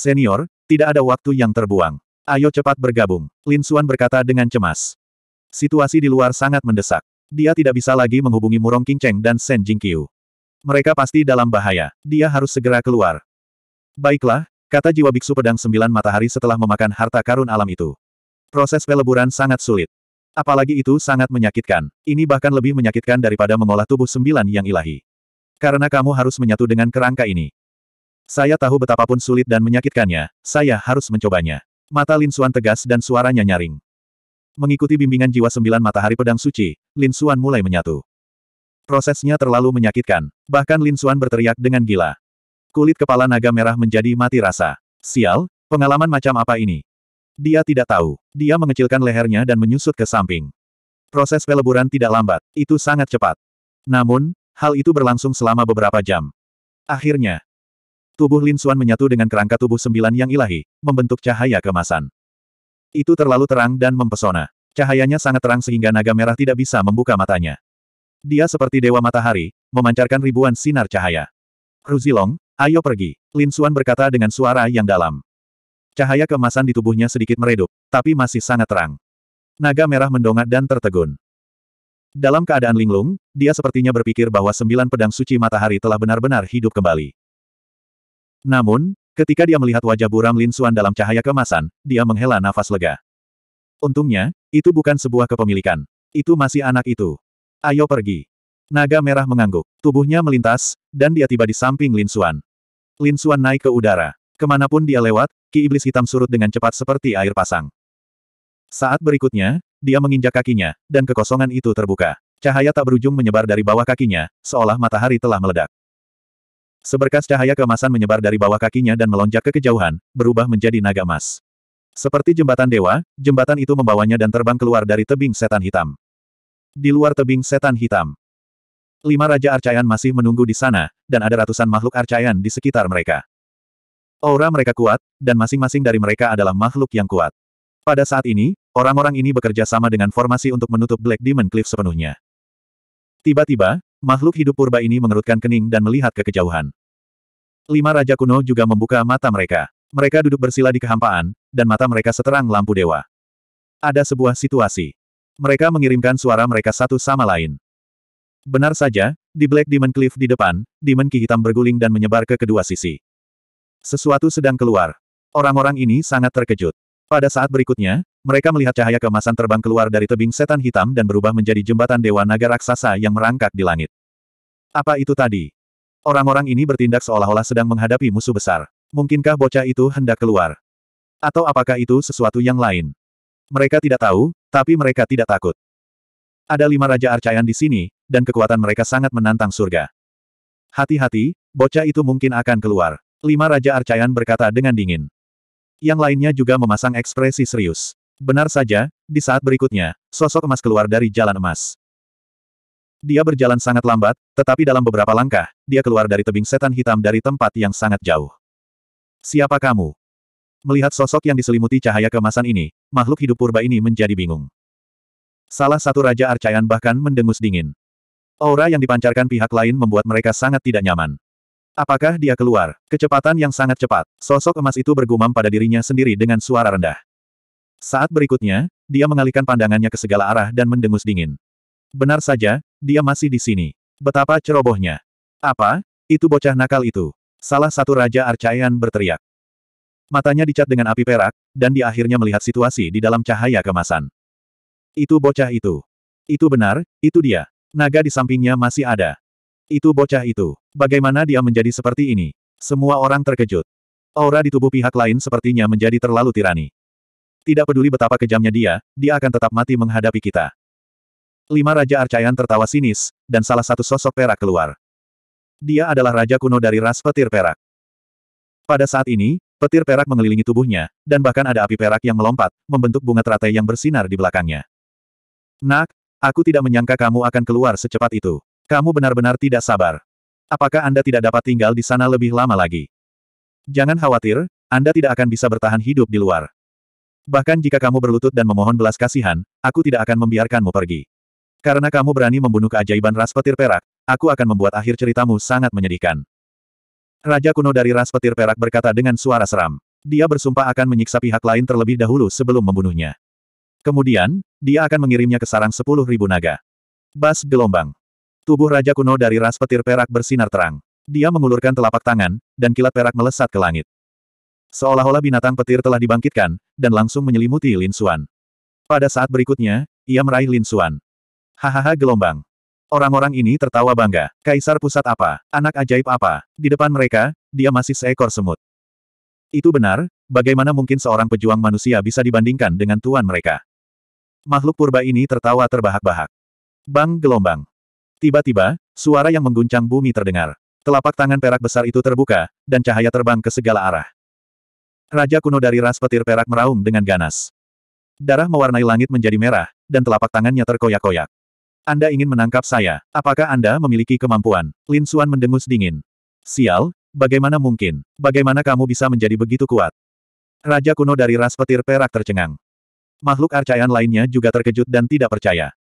Senior, tidak ada waktu yang terbuang. Ayo cepat bergabung, Lin Xuan berkata dengan cemas. Situasi di luar sangat mendesak. Dia tidak bisa lagi menghubungi Murong Qingcheng dan Shen Jingqiu. Mereka pasti dalam bahaya. Dia harus segera keluar. Baiklah, kata jiwa biksu pedang sembilan matahari setelah memakan harta karun alam itu. Proses peleburan sangat sulit. Apalagi itu sangat menyakitkan. Ini bahkan lebih menyakitkan daripada mengolah tubuh sembilan yang ilahi. Karena kamu harus menyatu dengan kerangka ini. Saya tahu betapapun sulit dan menyakitkannya, saya harus mencobanya. Mata Lin Xuan tegas dan suaranya nyaring. Mengikuti bimbingan jiwa sembilan matahari pedang suci, Lin Xuan mulai menyatu. Prosesnya terlalu menyakitkan, bahkan Lin Xuan berteriak dengan gila. Kulit kepala naga merah menjadi mati rasa. Sial, pengalaman macam apa ini? Dia tidak tahu. Dia mengecilkan lehernya dan menyusut ke samping. Proses peleburan tidak lambat, itu sangat cepat. Namun, hal itu berlangsung selama beberapa jam. Akhirnya, Tubuh Lin Xuan menyatu dengan kerangka tubuh sembilan yang ilahi, membentuk cahaya kemasan. Itu terlalu terang dan mempesona. Cahayanya sangat terang sehingga naga merah tidak bisa membuka matanya. Dia seperti dewa matahari, memancarkan ribuan sinar cahaya. Ruzilong, ayo pergi. Lin Xuan berkata dengan suara yang dalam. Cahaya kemasan di tubuhnya sedikit meredup, tapi masih sangat terang. Naga merah mendongak dan tertegun. Dalam keadaan linglung, dia sepertinya berpikir bahwa sembilan pedang suci matahari telah benar-benar hidup kembali. Namun, ketika dia melihat wajah buram Lin Xuan dalam cahaya kemasan, dia menghela nafas lega. Untungnya, itu bukan sebuah kepemilikan. Itu masih anak itu. Ayo pergi. Naga merah mengangguk. Tubuhnya melintas, dan dia tiba di samping Lin Xuan. Lin Xuan naik ke udara. Kemanapun dia lewat, ki iblis hitam surut dengan cepat seperti air pasang. Saat berikutnya, dia menginjak kakinya, dan kekosongan itu terbuka. Cahaya tak berujung menyebar dari bawah kakinya, seolah matahari telah meledak. Seberkas cahaya keemasan menyebar dari bawah kakinya dan melonjak ke kejauhan, berubah menjadi naga emas. Seperti jembatan dewa, jembatan itu membawanya dan terbang keluar dari tebing setan hitam. Di luar tebing setan hitam, lima Raja Arcayan masih menunggu di sana, dan ada ratusan makhluk Arcayan di sekitar mereka. Aura mereka kuat, dan masing-masing dari mereka adalah makhluk yang kuat. Pada saat ini, orang-orang ini bekerja sama dengan formasi untuk menutup Black Demon Cliff sepenuhnya. Tiba-tiba, Makhluk hidup purba ini mengerutkan kening dan melihat ke kejauhan. Lima raja kuno juga membuka mata mereka. Mereka duduk bersila di kehampaan, dan mata mereka seterang lampu dewa. Ada sebuah situasi. Mereka mengirimkan suara mereka satu sama lain. Benar saja, di Black Demon Cliff di depan, Demon Ki Hitam berguling dan menyebar ke kedua sisi. Sesuatu sedang keluar. Orang-orang ini sangat terkejut. Pada saat berikutnya, mereka melihat cahaya kemasan terbang keluar dari tebing setan hitam dan berubah menjadi jembatan Dewa Naga Raksasa yang merangkak di langit. Apa itu tadi? Orang-orang ini bertindak seolah-olah sedang menghadapi musuh besar. Mungkinkah bocah itu hendak keluar? Atau apakah itu sesuatu yang lain? Mereka tidak tahu, tapi mereka tidak takut. Ada lima Raja Arcayan di sini, dan kekuatan mereka sangat menantang surga. Hati-hati, bocah itu mungkin akan keluar. Lima Raja Arcayan berkata dengan dingin. Yang lainnya juga memasang ekspresi serius. Benar saja, di saat berikutnya, sosok emas keluar dari jalan emas. Dia berjalan sangat lambat, tetapi dalam beberapa langkah, dia keluar dari tebing setan hitam dari tempat yang sangat jauh. Siapa kamu? Melihat sosok yang diselimuti cahaya kemasan ini, makhluk hidup purba ini menjadi bingung. Salah satu Raja Arcayan bahkan mendengus dingin. Aura yang dipancarkan pihak lain membuat mereka sangat tidak nyaman. Apakah dia keluar? Kecepatan yang sangat cepat. Sosok emas itu bergumam pada dirinya sendiri dengan suara rendah. Saat berikutnya, dia mengalihkan pandangannya ke segala arah dan mendengus dingin. Benar saja, dia masih di sini. Betapa cerobohnya. Apa? Itu bocah nakal itu. Salah satu Raja Arcaian berteriak. Matanya dicat dengan api perak, dan dia akhirnya melihat situasi di dalam cahaya kemasan. Itu bocah itu. Itu benar, itu dia. Naga di sampingnya masih ada. Itu bocah itu. Bagaimana dia menjadi seperti ini? Semua orang terkejut. Aura di tubuh pihak lain sepertinya menjadi terlalu tirani. Tidak peduli betapa kejamnya dia, dia akan tetap mati menghadapi kita. Lima Raja Arcayan tertawa sinis, dan salah satu sosok perak keluar. Dia adalah Raja kuno dari ras petir perak. Pada saat ini, petir perak mengelilingi tubuhnya, dan bahkan ada api perak yang melompat, membentuk bunga teratai yang bersinar di belakangnya. Nak, aku tidak menyangka kamu akan keluar secepat itu. Kamu benar-benar tidak sabar. Apakah Anda tidak dapat tinggal di sana lebih lama lagi? Jangan khawatir, Anda tidak akan bisa bertahan hidup di luar. Bahkan jika kamu berlutut dan memohon belas kasihan, aku tidak akan membiarkanmu pergi. Karena kamu berani membunuh keajaiban ras petir perak, aku akan membuat akhir ceritamu sangat menyedihkan. Raja kuno dari ras petir perak berkata dengan suara seram. Dia bersumpah akan menyiksa pihak lain terlebih dahulu sebelum membunuhnya. Kemudian, dia akan mengirimnya ke sarang sepuluh ribu naga. Bas gelombang. Tubuh Raja kuno dari ras petir perak bersinar terang. Dia mengulurkan telapak tangan, dan kilat perak melesat ke langit. Seolah-olah binatang petir telah dibangkitkan, dan langsung menyelimuti Lin Xuan. Pada saat berikutnya, ia meraih Lin Xuan. Hahaha gelombang. Orang-orang ini tertawa bangga. Kaisar pusat apa? Anak ajaib apa? Di depan mereka, dia masih seekor semut. Itu benar, bagaimana mungkin seorang pejuang manusia bisa dibandingkan dengan tuan mereka? Makhluk purba ini tertawa terbahak-bahak. Bang gelombang. Tiba-tiba, suara yang mengguncang bumi terdengar. Telapak tangan perak besar itu terbuka, dan cahaya terbang ke segala arah. Raja kuno dari ras petir perak meraung dengan ganas. Darah mewarnai langit menjadi merah, dan telapak tangannya terkoyak-koyak. Anda ingin menangkap saya, apakah Anda memiliki kemampuan? Lin Suan mendengus dingin. Sial, bagaimana mungkin? Bagaimana kamu bisa menjadi begitu kuat? Raja kuno dari ras petir perak tercengang. Makhluk arcaian lainnya juga terkejut dan tidak percaya.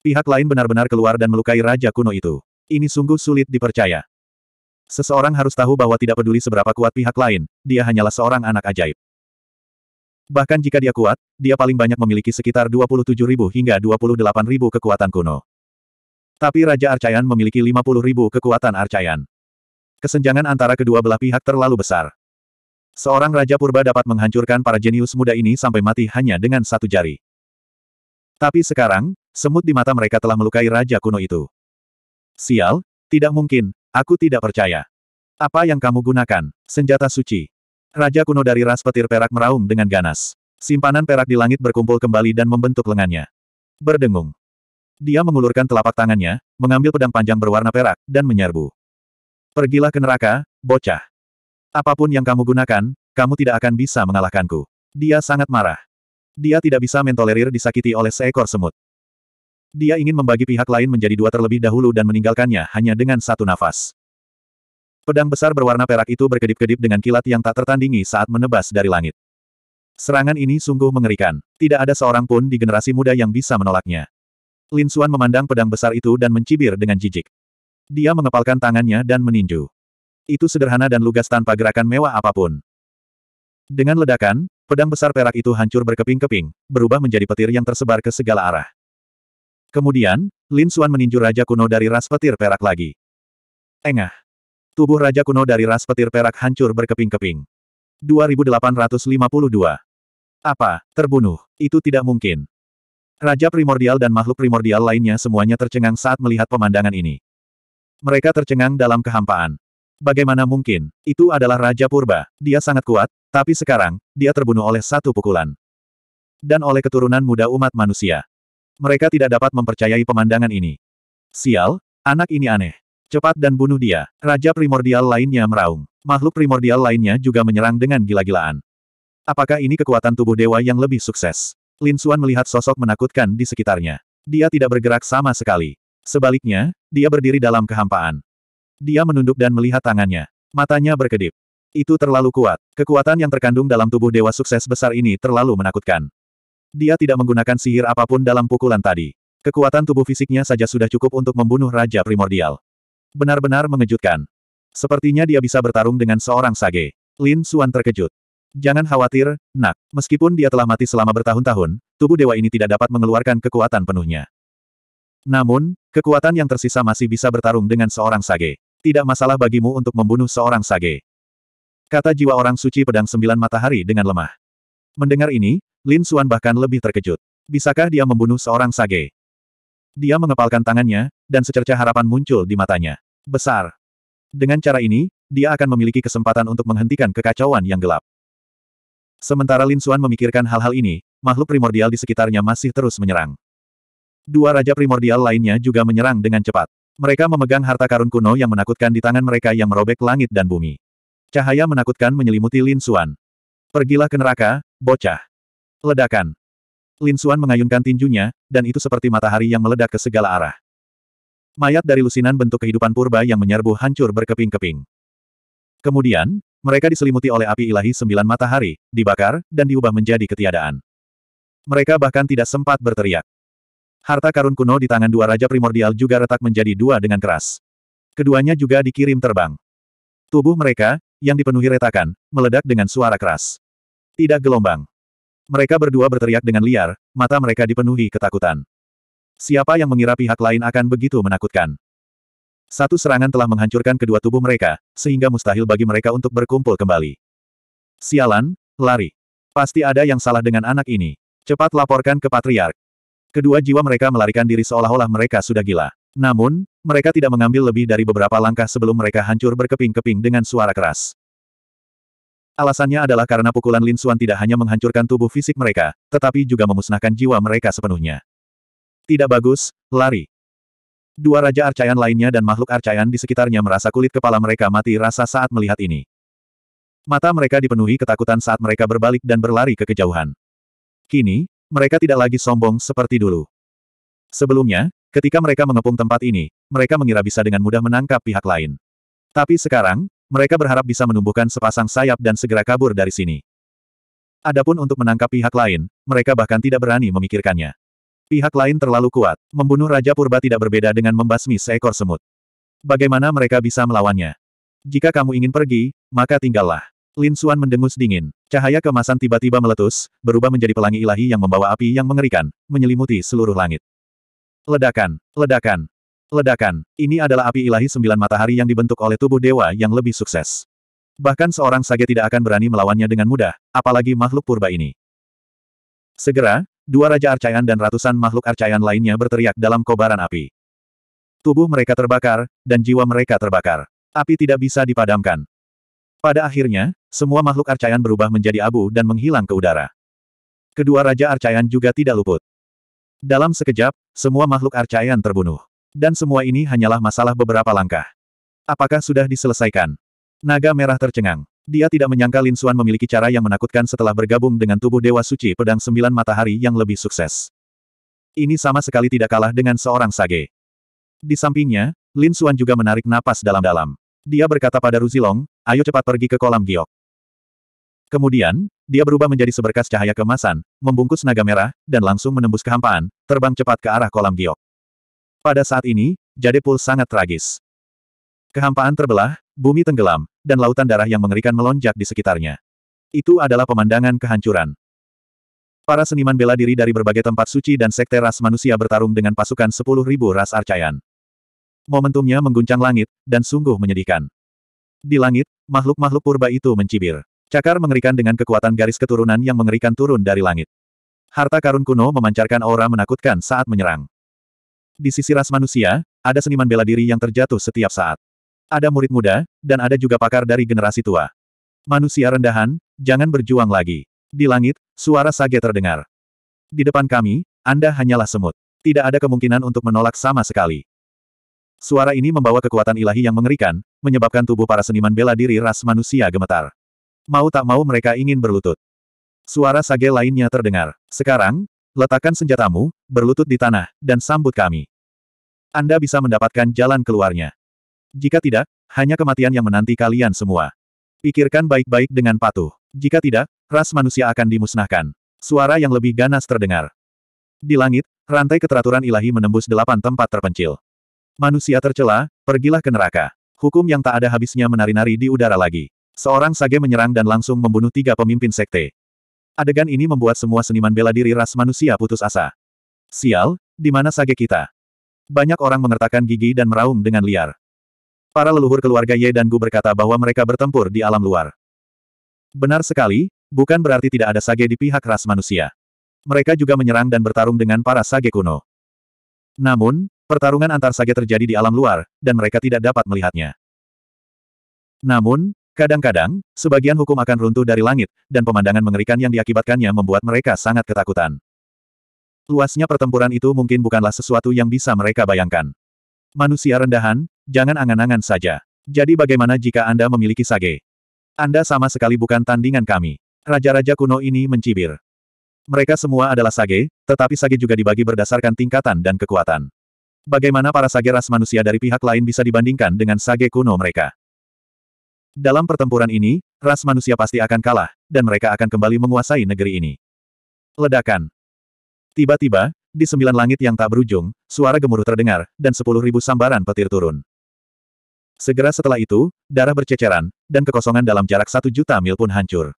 Pihak lain benar-benar keluar dan melukai raja kuno itu. Ini sungguh sulit dipercaya. Seseorang harus tahu bahwa tidak peduli seberapa kuat pihak lain, dia hanyalah seorang anak ajaib. Bahkan jika dia kuat, dia paling banyak memiliki sekitar 27.000 hingga 28.000 kekuatan kuno. Tapi Raja Arcayan memiliki 50.000 kekuatan Arcayan. Kesenjangan antara kedua belah pihak terlalu besar. Seorang Raja Purba dapat menghancurkan para jenius muda ini sampai mati hanya dengan satu jari. Tapi sekarang, semut di mata mereka telah melukai Raja kuno itu. Sial, tidak mungkin, Aku tidak percaya. Apa yang kamu gunakan? Senjata suci. Raja kuno dari ras petir perak meraung dengan ganas. Simpanan perak di langit berkumpul kembali dan membentuk lengannya. Berdengung. Dia mengulurkan telapak tangannya, mengambil pedang panjang berwarna perak, dan menyerbu. Pergilah ke neraka, bocah. Apapun yang kamu gunakan, kamu tidak akan bisa mengalahkanku. Dia sangat marah. Dia tidak bisa mentolerir disakiti oleh seekor semut. Dia ingin membagi pihak lain menjadi dua terlebih dahulu dan meninggalkannya hanya dengan satu nafas. Pedang besar berwarna perak itu berkedip-kedip dengan kilat yang tak tertandingi saat menebas dari langit. Serangan ini sungguh mengerikan. Tidak ada seorang pun di generasi muda yang bisa menolaknya. Lin Suan memandang pedang besar itu dan mencibir dengan jijik. Dia mengepalkan tangannya dan meninju. Itu sederhana dan lugas tanpa gerakan mewah apapun. Dengan ledakan, pedang besar perak itu hancur berkeping-keping, berubah menjadi petir yang tersebar ke segala arah. Kemudian, Lin Xuan meninju Raja Kuno dari ras petir perak lagi. Engah. Tubuh Raja Kuno dari ras petir perak hancur berkeping-keping. 2852. Apa, terbunuh, itu tidak mungkin. Raja primordial dan makhluk primordial lainnya semuanya tercengang saat melihat pemandangan ini. Mereka tercengang dalam kehampaan. Bagaimana mungkin, itu adalah Raja Purba, dia sangat kuat, tapi sekarang, dia terbunuh oleh satu pukulan. Dan oleh keturunan muda umat manusia. Mereka tidak dapat mempercayai pemandangan ini. Sial, anak ini aneh. Cepat dan bunuh dia. Raja primordial lainnya meraung. Makhluk primordial lainnya juga menyerang dengan gila-gilaan. Apakah ini kekuatan tubuh dewa yang lebih sukses? Lin Xuan melihat sosok menakutkan di sekitarnya. Dia tidak bergerak sama sekali. Sebaliknya, dia berdiri dalam kehampaan. Dia menunduk dan melihat tangannya. Matanya berkedip. Itu terlalu kuat. Kekuatan yang terkandung dalam tubuh dewa sukses besar ini terlalu menakutkan. Dia tidak menggunakan sihir apapun dalam pukulan tadi. Kekuatan tubuh fisiknya saja sudah cukup untuk membunuh Raja Primordial. Benar-benar mengejutkan. Sepertinya dia bisa bertarung dengan seorang sage. Lin Suan terkejut. Jangan khawatir, nak. Meskipun dia telah mati selama bertahun-tahun, tubuh dewa ini tidak dapat mengeluarkan kekuatan penuhnya. Namun, kekuatan yang tersisa masih bisa bertarung dengan seorang sage. Tidak masalah bagimu untuk membunuh seorang sage. Kata jiwa orang suci pedang sembilan matahari dengan lemah. Mendengar ini, Lin Xuan bahkan lebih terkejut. Bisakah dia membunuh seorang sage? Dia mengepalkan tangannya, dan secerca harapan muncul di matanya. Besar. Dengan cara ini, dia akan memiliki kesempatan untuk menghentikan kekacauan yang gelap. Sementara Lin Xuan memikirkan hal-hal ini, makhluk primordial di sekitarnya masih terus menyerang. Dua raja primordial lainnya juga menyerang dengan cepat. Mereka memegang harta karun kuno yang menakutkan di tangan mereka yang merobek langit dan bumi. Cahaya menakutkan menyelimuti Lin Xuan. Pergilah ke neraka, Bocah. Ledakan. Lin Xuan mengayunkan tinjunya, dan itu seperti matahari yang meledak ke segala arah. Mayat dari lusinan bentuk kehidupan purba yang menyerbu hancur berkeping-keping. Kemudian, mereka diselimuti oleh api ilahi sembilan matahari, dibakar, dan diubah menjadi ketiadaan. Mereka bahkan tidak sempat berteriak. Harta karun kuno di tangan dua raja primordial juga retak menjadi dua dengan keras. Keduanya juga dikirim terbang. Tubuh mereka, yang dipenuhi retakan, meledak dengan suara keras. Tidak gelombang. Mereka berdua berteriak dengan liar, mata mereka dipenuhi ketakutan. Siapa yang mengira pihak lain akan begitu menakutkan? Satu serangan telah menghancurkan kedua tubuh mereka, sehingga mustahil bagi mereka untuk berkumpul kembali. Sialan, lari. Pasti ada yang salah dengan anak ini. Cepat laporkan ke Patriark. Kedua jiwa mereka melarikan diri seolah-olah mereka sudah gila. Namun, mereka tidak mengambil lebih dari beberapa langkah sebelum mereka hancur berkeping-keping dengan suara keras. Alasannya adalah karena pukulan Lin Suan tidak hanya menghancurkan tubuh fisik mereka, tetapi juga memusnahkan jiwa mereka sepenuhnya. Tidak bagus, lari. Dua Raja Arcayan lainnya dan makhluk Arcayan di sekitarnya merasa kulit kepala mereka mati rasa saat melihat ini. Mata mereka dipenuhi ketakutan saat mereka berbalik dan berlari ke kejauhan. Kini, mereka tidak lagi sombong seperti dulu. Sebelumnya, ketika mereka mengepung tempat ini, mereka mengira bisa dengan mudah menangkap pihak lain. Tapi sekarang, mereka berharap bisa menumbuhkan sepasang sayap dan segera kabur dari sini. Adapun untuk menangkap pihak lain, mereka bahkan tidak berani memikirkannya. Pihak lain terlalu kuat, membunuh Raja Purba tidak berbeda dengan membasmi seekor semut. Bagaimana mereka bisa melawannya? Jika kamu ingin pergi, maka tinggallah. Lin Suan mendengus dingin. Cahaya kemasan tiba-tiba meletus, berubah menjadi pelangi ilahi yang membawa api yang mengerikan, menyelimuti seluruh langit. Ledakan, ledakan, Ledakan. Ini adalah api ilahi sembilan matahari yang dibentuk oleh tubuh dewa yang lebih sukses. Bahkan seorang sage tidak akan berani melawannya dengan mudah, apalagi makhluk purba ini. Segera, dua Raja Arcayan dan ratusan makhluk Arcayan lainnya berteriak dalam kobaran api. Tubuh mereka terbakar, dan jiwa mereka terbakar. Api tidak bisa dipadamkan. Pada akhirnya, semua makhluk Arcayan berubah menjadi abu dan menghilang ke udara. Kedua Raja Arcayan juga tidak luput. Dalam sekejap, semua makhluk Arcayan terbunuh. Dan semua ini hanyalah masalah beberapa langkah. Apakah sudah diselesaikan? Naga merah tercengang. Dia tidak menyangka Lin Xuan memiliki cara yang menakutkan setelah bergabung dengan tubuh Dewa Suci Pedang Sembilan Matahari yang lebih sukses. Ini sama sekali tidak kalah dengan seorang sage. Di sampingnya, Lin Xuan juga menarik napas dalam-dalam. Dia berkata pada Ruzilong, ayo cepat pergi ke kolam giok. Kemudian, dia berubah menjadi seberkas cahaya kemasan, membungkus naga merah, dan langsung menembus kehampaan, terbang cepat ke arah kolam giok. Pada saat ini, Jadepul sangat tragis. Kehampaan terbelah, bumi tenggelam, dan lautan darah yang mengerikan melonjak di sekitarnya. Itu adalah pemandangan kehancuran. Para seniman bela diri dari berbagai tempat suci dan sekte ras manusia bertarung dengan pasukan 10.000 ras arcayan. Momentumnya mengguncang langit, dan sungguh menyedihkan. Di langit, makhluk-makhluk purba itu mencibir. Cakar mengerikan dengan kekuatan garis keturunan yang mengerikan turun dari langit. Harta karun kuno memancarkan aura menakutkan saat menyerang. Di sisi ras manusia, ada seniman bela diri yang terjatuh setiap saat. Ada murid muda, dan ada juga pakar dari generasi tua. Manusia rendahan, jangan berjuang lagi. Di langit, suara sage terdengar. Di depan kami, Anda hanyalah semut. Tidak ada kemungkinan untuk menolak sama sekali. Suara ini membawa kekuatan ilahi yang mengerikan, menyebabkan tubuh para seniman bela diri ras manusia gemetar. Mau tak mau mereka ingin berlutut. Suara sage lainnya terdengar. Sekarang, Letakkan senjatamu, berlutut di tanah, dan sambut kami. Anda bisa mendapatkan jalan keluarnya. Jika tidak, hanya kematian yang menanti kalian semua. Pikirkan baik-baik dengan patuh. Jika tidak, ras manusia akan dimusnahkan. Suara yang lebih ganas terdengar. Di langit, rantai keteraturan ilahi menembus delapan tempat terpencil. Manusia tercela, pergilah ke neraka. Hukum yang tak ada habisnya menari-nari di udara lagi. Seorang sage menyerang dan langsung membunuh tiga pemimpin sekte. Adegan ini membuat semua seniman bela diri ras manusia putus asa. Sial, di mana sage kita? Banyak orang mengertakkan gigi dan meraung dengan liar. Para leluhur keluarga Ye dan Gu berkata bahwa mereka bertempur di alam luar. Benar sekali, bukan berarti tidak ada sage di pihak ras manusia. Mereka juga menyerang dan bertarung dengan para sage kuno. Namun, pertarungan antar sage terjadi di alam luar, dan mereka tidak dapat melihatnya. Namun, Kadang-kadang, sebagian hukum akan runtuh dari langit, dan pemandangan mengerikan yang diakibatkannya membuat mereka sangat ketakutan. Luasnya pertempuran itu mungkin bukanlah sesuatu yang bisa mereka bayangkan. Manusia rendahan, jangan angan-angan saja. Jadi bagaimana jika Anda memiliki sage? Anda sama sekali bukan tandingan kami. Raja-raja kuno ini mencibir. Mereka semua adalah sage, tetapi sage juga dibagi berdasarkan tingkatan dan kekuatan. Bagaimana para sage ras manusia dari pihak lain bisa dibandingkan dengan sage kuno mereka? Dalam pertempuran ini, ras manusia pasti akan kalah, dan mereka akan kembali menguasai negeri ini. Ledakan. Tiba-tiba, di sembilan langit yang tak berujung, suara gemuruh terdengar, dan sepuluh ribu sambaran petir turun. Segera setelah itu, darah berceceran, dan kekosongan dalam jarak satu juta mil pun hancur.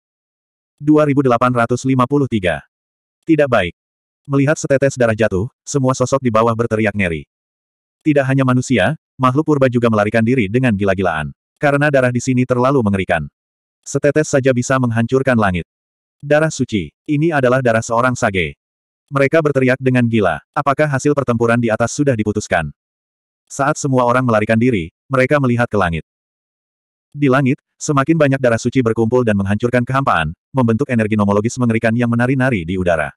2853. Tidak baik. Melihat setetes darah jatuh, semua sosok di bawah berteriak ngeri. Tidak hanya manusia, makhluk purba juga melarikan diri dengan gila-gilaan. Karena darah di sini terlalu mengerikan. Setetes saja bisa menghancurkan langit. Darah suci. Ini adalah darah seorang sage. Mereka berteriak dengan gila. Apakah hasil pertempuran di atas sudah diputuskan? Saat semua orang melarikan diri, mereka melihat ke langit. Di langit, semakin banyak darah suci berkumpul dan menghancurkan kehampaan, membentuk energi nomologis mengerikan yang menari-nari di udara.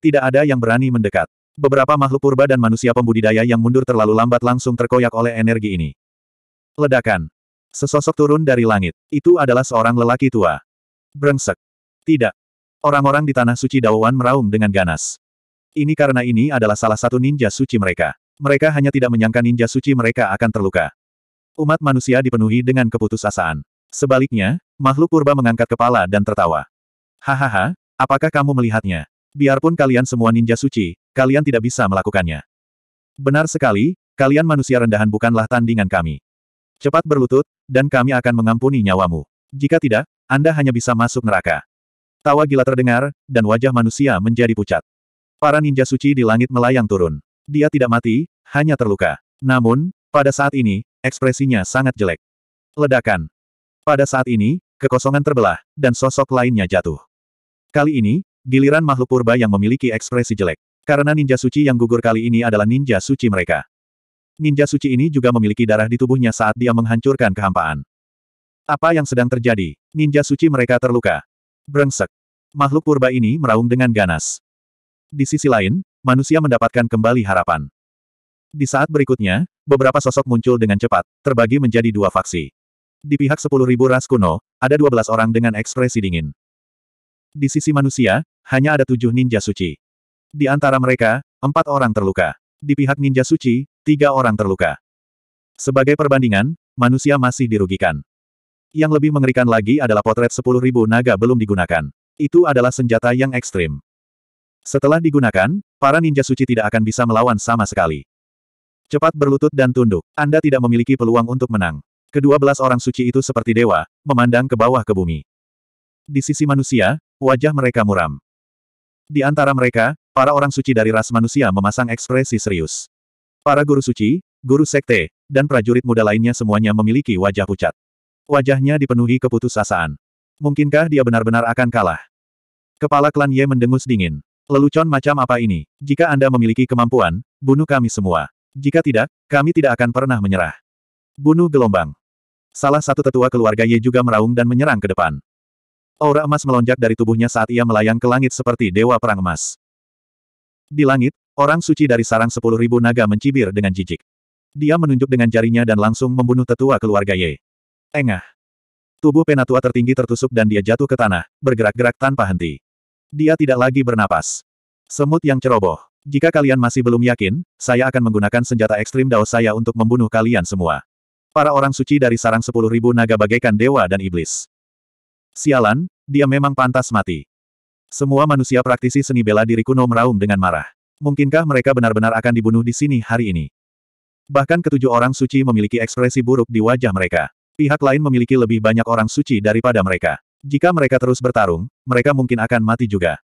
Tidak ada yang berani mendekat. Beberapa makhluk purba dan manusia pembudidaya yang mundur terlalu lambat langsung terkoyak oleh energi ini. Ledakan. Sesosok turun dari langit. Itu adalah seorang lelaki tua. Brengsek. Tidak. Orang-orang di Tanah Suci Dawan meraung dengan ganas. Ini karena ini adalah salah satu ninja suci mereka. Mereka hanya tidak menyangka ninja suci mereka akan terluka. Umat manusia dipenuhi dengan keputusasaan. Sebaliknya, makhluk purba mengangkat kepala dan tertawa. Hahaha, apakah kamu melihatnya? Biarpun kalian semua ninja suci, kalian tidak bisa melakukannya. Benar sekali, kalian manusia rendahan bukanlah tandingan kami. Cepat berlutut, dan kami akan mengampuni nyawamu. Jika tidak, Anda hanya bisa masuk neraka. Tawa gila terdengar, dan wajah manusia menjadi pucat. Para ninja suci di langit melayang turun. Dia tidak mati, hanya terluka. Namun, pada saat ini, ekspresinya sangat jelek. Ledakan. Pada saat ini, kekosongan terbelah, dan sosok lainnya jatuh. Kali ini, giliran makhluk purba yang memiliki ekspresi jelek. Karena ninja suci yang gugur kali ini adalah ninja suci mereka. Ninja suci ini juga memiliki darah di tubuhnya saat dia menghancurkan kehampaan. Apa yang sedang terjadi? Ninja suci mereka terluka. Brengsek. Makhluk purba ini meraung dengan ganas. Di sisi lain, manusia mendapatkan kembali harapan. Di saat berikutnya, beberapa sosok muncul dengan cepat, terbagi menjadi dua faksi. Di pihak 10.000 ras kuno, ada 12 orang dengan ekspresi dingin. Di sisi manusia, hanya ada tujuh ninja suci. Di antara mereka, empat orang terluka. Di pihak ninja suci, tiga orang terluka. Sebagai perbandingan, manusia masih dirugikan. Yang lebih mengerikan lagi adalah potret 10.000 naga belum digunakan. Itu adalah senjata yang ekstrim. Setelah digunakan, para ninja suci tidak akan bisa melawan sama sekali. Cepat berlutut dan tunduk, Anda tidak memiliki peluang untuk menang. Kedua belas orang suci itu seperti dewa, memandang ke bawah ke bumi. Di sisi manusia, wajah mereka muram. Di antara mereka, para orang suci dari ras manusia memasang ekspresi serius. Para guru suci, guru sekte, dan prajurit muda lainnya semuanya memiliki wajah pucat. Wajahnya dipenuhi keputusasaan. Mungkinkah dia benar-benar akan kalah? Kepala klan Ye mendengus dingin. Lelucon macam apa ini? Jika Anda memiliki kemampuan, bunuh kami semua. Jika tidak, kami tidak akan pernah menyerah. Bunuh gelombang. Salah satu tetua keluarga Ye juga meraung dan menyerang ke depan. Aura emas melonjak dari tubuhnya saat ia melayang ke langit seperti dewa perang emas. Di langit, orang suci dari sarang sepuluh ribu naga mencibir dengan jijik. Dia menunjuk dengan jarinya dan langsung membunuh tetua keluarga Ye. Engah. Tubuh penatua tertinggi tertusuk dan dia jatuh ke tanah, bergerak-gerak tanpa henti. Dia tidak lagi bernapas. Semut yang ceroboh. Jika kalian masih belum yakin, saya akan menggunakan senjata ekstrim Dao saya untuk membunuh kalian semua. Para orang suci dari sarang sepuluh ribu naga bagaikan dewa dan iblis. Sialan, dia memang pantas mati. Semua manusia praktisi seni bela diri kuno meraung dengan marah. Mungkinkah mereka benar-benar akan dibunuh di sini hari ini? Bahkan ketujuh orang suci memiliki ekspresi buruk di wajah mereka. Pihak lain memiliki lebih banyak orang suci daripada mereka. Jika mereka terus bertarung, mereka mungkin akan mati juga.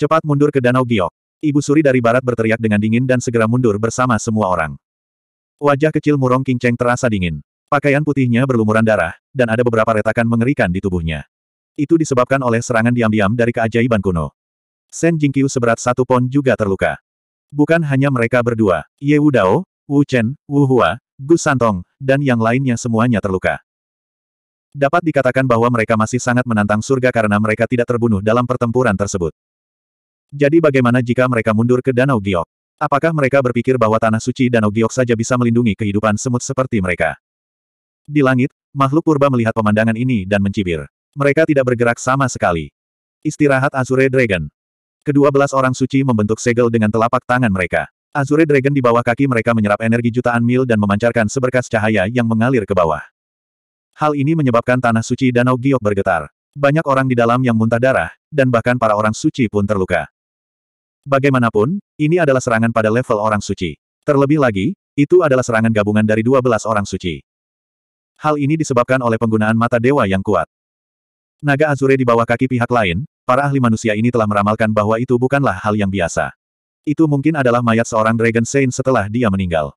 Cepat mundur ke Danau Giok. Ibu Suri dari barat berteriak dengan dingin dan segera mundur bersama semua orang. Wajah kecil murong King Cheng terasa dingin. Pakaian putihnya berlumuran darah, dan ada beberapa retakan mengerikan di tubuhnya. Itu disebabkan oleh serangan diam-diam dari keajaiban kuno. Sen Jingqiu seberat satu pon juga terluka. Bukan hanya mereka berdua, Ye Wudao, Wu Chen, Wu Hua, Gu Santong, dan yang lainnya semuanya terluka. Dapat dikatakan bahwa mereka masih sangat menantang surga karena mereka tidak terbunuh dalam pertempuran tersebut. Jadi bagaimana jika mereka mundur ke Danau Giok? Apakah mereka berpikir bahwa Tanah Suci Danau Giok saja bisa melindungi kehidupan semut seperti mereka? Di langit, makhluk purba melihat pemandangan ini dan mencibir. Mereka tidak bergerak sama sekali. Istirahat Azure Dragon. Kedua belas orang suci membentuk segel dengan telapak tangan mereka. Azure Dragon di bawah kaki mereka menyerap energi jutaan mil dan memancarkan seberkas cahaya yang mengalir ke bawah. Hal ini menyebabkan tanah suci Danau Giok bergetar. Banyak orang di dalam yang muntah darah, dan bahkan para orang suci pun terluka. Bagaimanapun, ini adalah serangan pada level orang suci. Terlebih lagi, itu adalah serangan gabungan dari dua belas orang suci. Hal ini disebabkan oleh penggunaan mata dewa yang kuat. Naga Azure di bawah kaki pihak lain, para ahli manusia ini telah meramalkan bahwa itu bukanlah hal yang biasa. Itu mungkin adalah mayat seorang Dragon Saint setelah dia meninggal.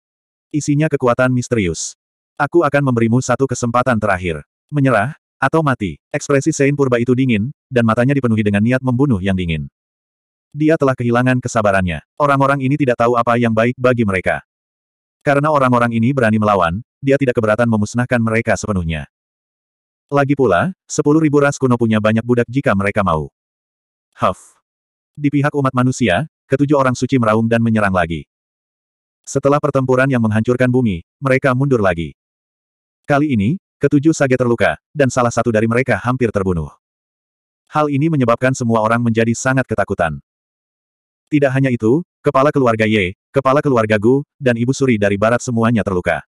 Isinya kekuatan misterius. Aku akan memberimu satu kesempatan terakhir. Menyerah, atau mati. Ekspresi Saint Purba itu dingin, dan matanya dipenuhi dengan niat membunuh yang dingin. Dia telah kehilangan kesabarannya. Orang-orang ini tidak tahu apa yang baik bagi mereka. Karena orang-orang ini berani melawan, dia tidak keberatan memusnahkan mereka sepenuhnya. Lagi pula, sepuluh ribu ras kuno punya banyak budak jika mereka mau. Huff. Di pihak umat manusia, ketujuh orang suci meraung dan menyerang lagi. Setelah pertempuran yang menghancurkan bumi, mereka mundur lagi. Kali ini, ketujuh sage terluka, dan salah satu dari mereka hampir terbunuh. Hal ini menyebabkan semua orang menjadi sangat ketakutan. Tidak hanya itu, kepala keluarga Ye, kepala keluarga Gu, dan ibu suri dari barat semuanya terluka.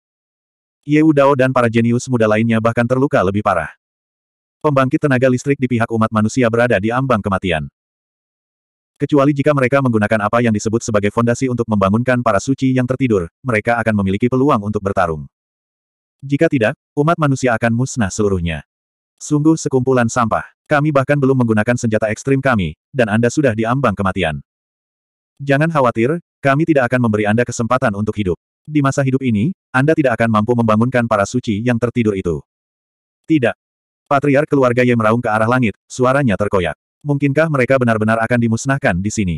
Ye Dao dan para jenius muda lainnya bahkan terluka lebih parah. Pembangkit tenaga listrik di pihak umat manusia berada di ambang kematian. Kecuali jika mereka menggunakan apa yang disebut sebagai fondasi untuk membangunkan para suci yang tertidur, mereka akan memiliki peluang untuk bertarung. Jika tidak, umat manusia akan musnah seluruhnya. Sungguh sekumpulan sampah. Kami bahkan belum menggunakan senjata ekstrim kami, dan Anda sudah di ambang kematian. Jangan khawatir, kami tidak akan memberi Anda kesempatan untuk hidup. Di masa hidup ini, Anda tidak akan mampu membangunkan para suci yang tertidur itu. Tidak. Patriar keluarga Ye meraung ke arah langit, suaranya terkoyak. Mungkinkah mereka benar-benar akan dimusnahkan di sini?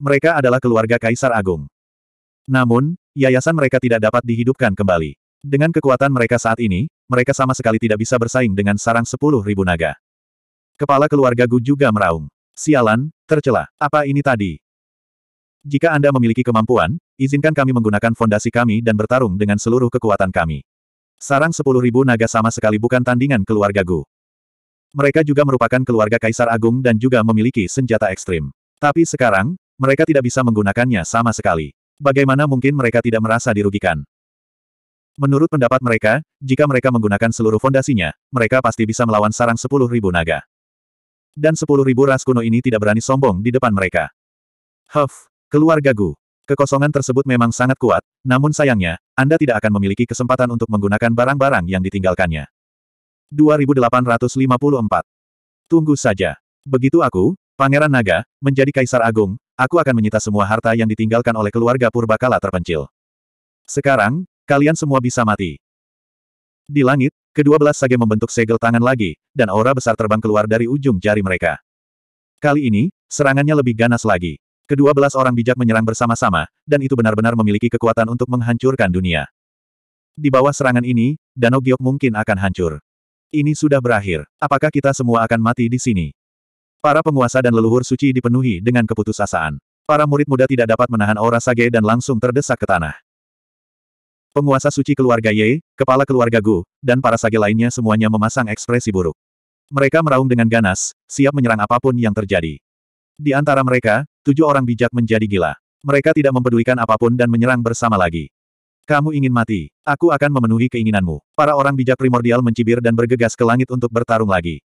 Mereka adalah keluarga Kaisar Agung. Namun, yayasan mereka tidak dapat dihidupkan kembali. Dengan kekuatan mereka saat ini, mereka sama sekali tidak bisa bersaing dengan sarang sepuluh ribu naga. Kepala keluarga Gu juga meraung. Sialan, tercela. Apa ini tadi? Jika Anda memiliki kemampuan, izinkan kami menggunakan fondasi kami dan bertarung dengan seluruh kekuatan kami. Sarang sepuluh ribu naga sama sekali bukan tandingan keluarga Gu. Mereka juga merupakan keluarga Kaisar Agung dan juga memiliki senjata ekstrim. Tapi sekarang, mereka tidak bisa menggunakannya sama sekali. Bagaimana mungkin mereka tidak merasa dirugikan? Menurut pendapat mereka, jika mereka menggunakan seluruh fondasinya, mereka pasti bisa melawan sarang sepuluh ribu naga. Dan sepuluh ribu ras kuno ini tidak berani sombong di depan mereka. Huff, Keluarga Gu. Kekosongan tersebut memang sangat kuat, namun sayangnya, Anda tidak akan memiliki kesempatan untuk menggunakan barang-barang yang ditinggalkannya. 2854. Tunggu saja. Begitu aku, Pangeran Naga, menjadi Kaisar Agung, aku akan menyita semua harta yang ditinggalkan oleh keluarga purbakala terpencil. Sekarang, kalian semua bisa mati. Di langit, kedua belas sage membentuk segel tangan lagi, dan aura besar terbang keluar dari ujung jari mereka. Kali ini, serangannya lebih ganas lagi. Kedua belas orang bijak menyerang bersama-sama, dan itu benar-benar memiliki kekuatan untuk menghancurkan dunia. Di bawah serangan ini, Danau Giok mungkin akan hancur. Ini sudah berakhir. Apakah kita semua akan mati di sini? Para penguasa dan leluhur suci dipenuhi dengan keputusasaan. Para murid muda tidak dapat menahan aura sage dan langsung terdesak ke tanah. Penguasa suci keluarga Ye, kepala keluarga Gu, dan para sage lainnya semuanya memasang ekspresi buruk. Mereka meraung dengan ganas, siap menyerang apapun yang terjadi. Di antara mereka, tujuh orang bijak menjadi gila. Mereka tidak mempedulikan apapun dan menyerang bersama lagi. Kamu ingin mati. Aku akan memenuhi keinginanmu. Para orang bijak primordial mencibir dan bergegas ke langit untuk bertarung lagi.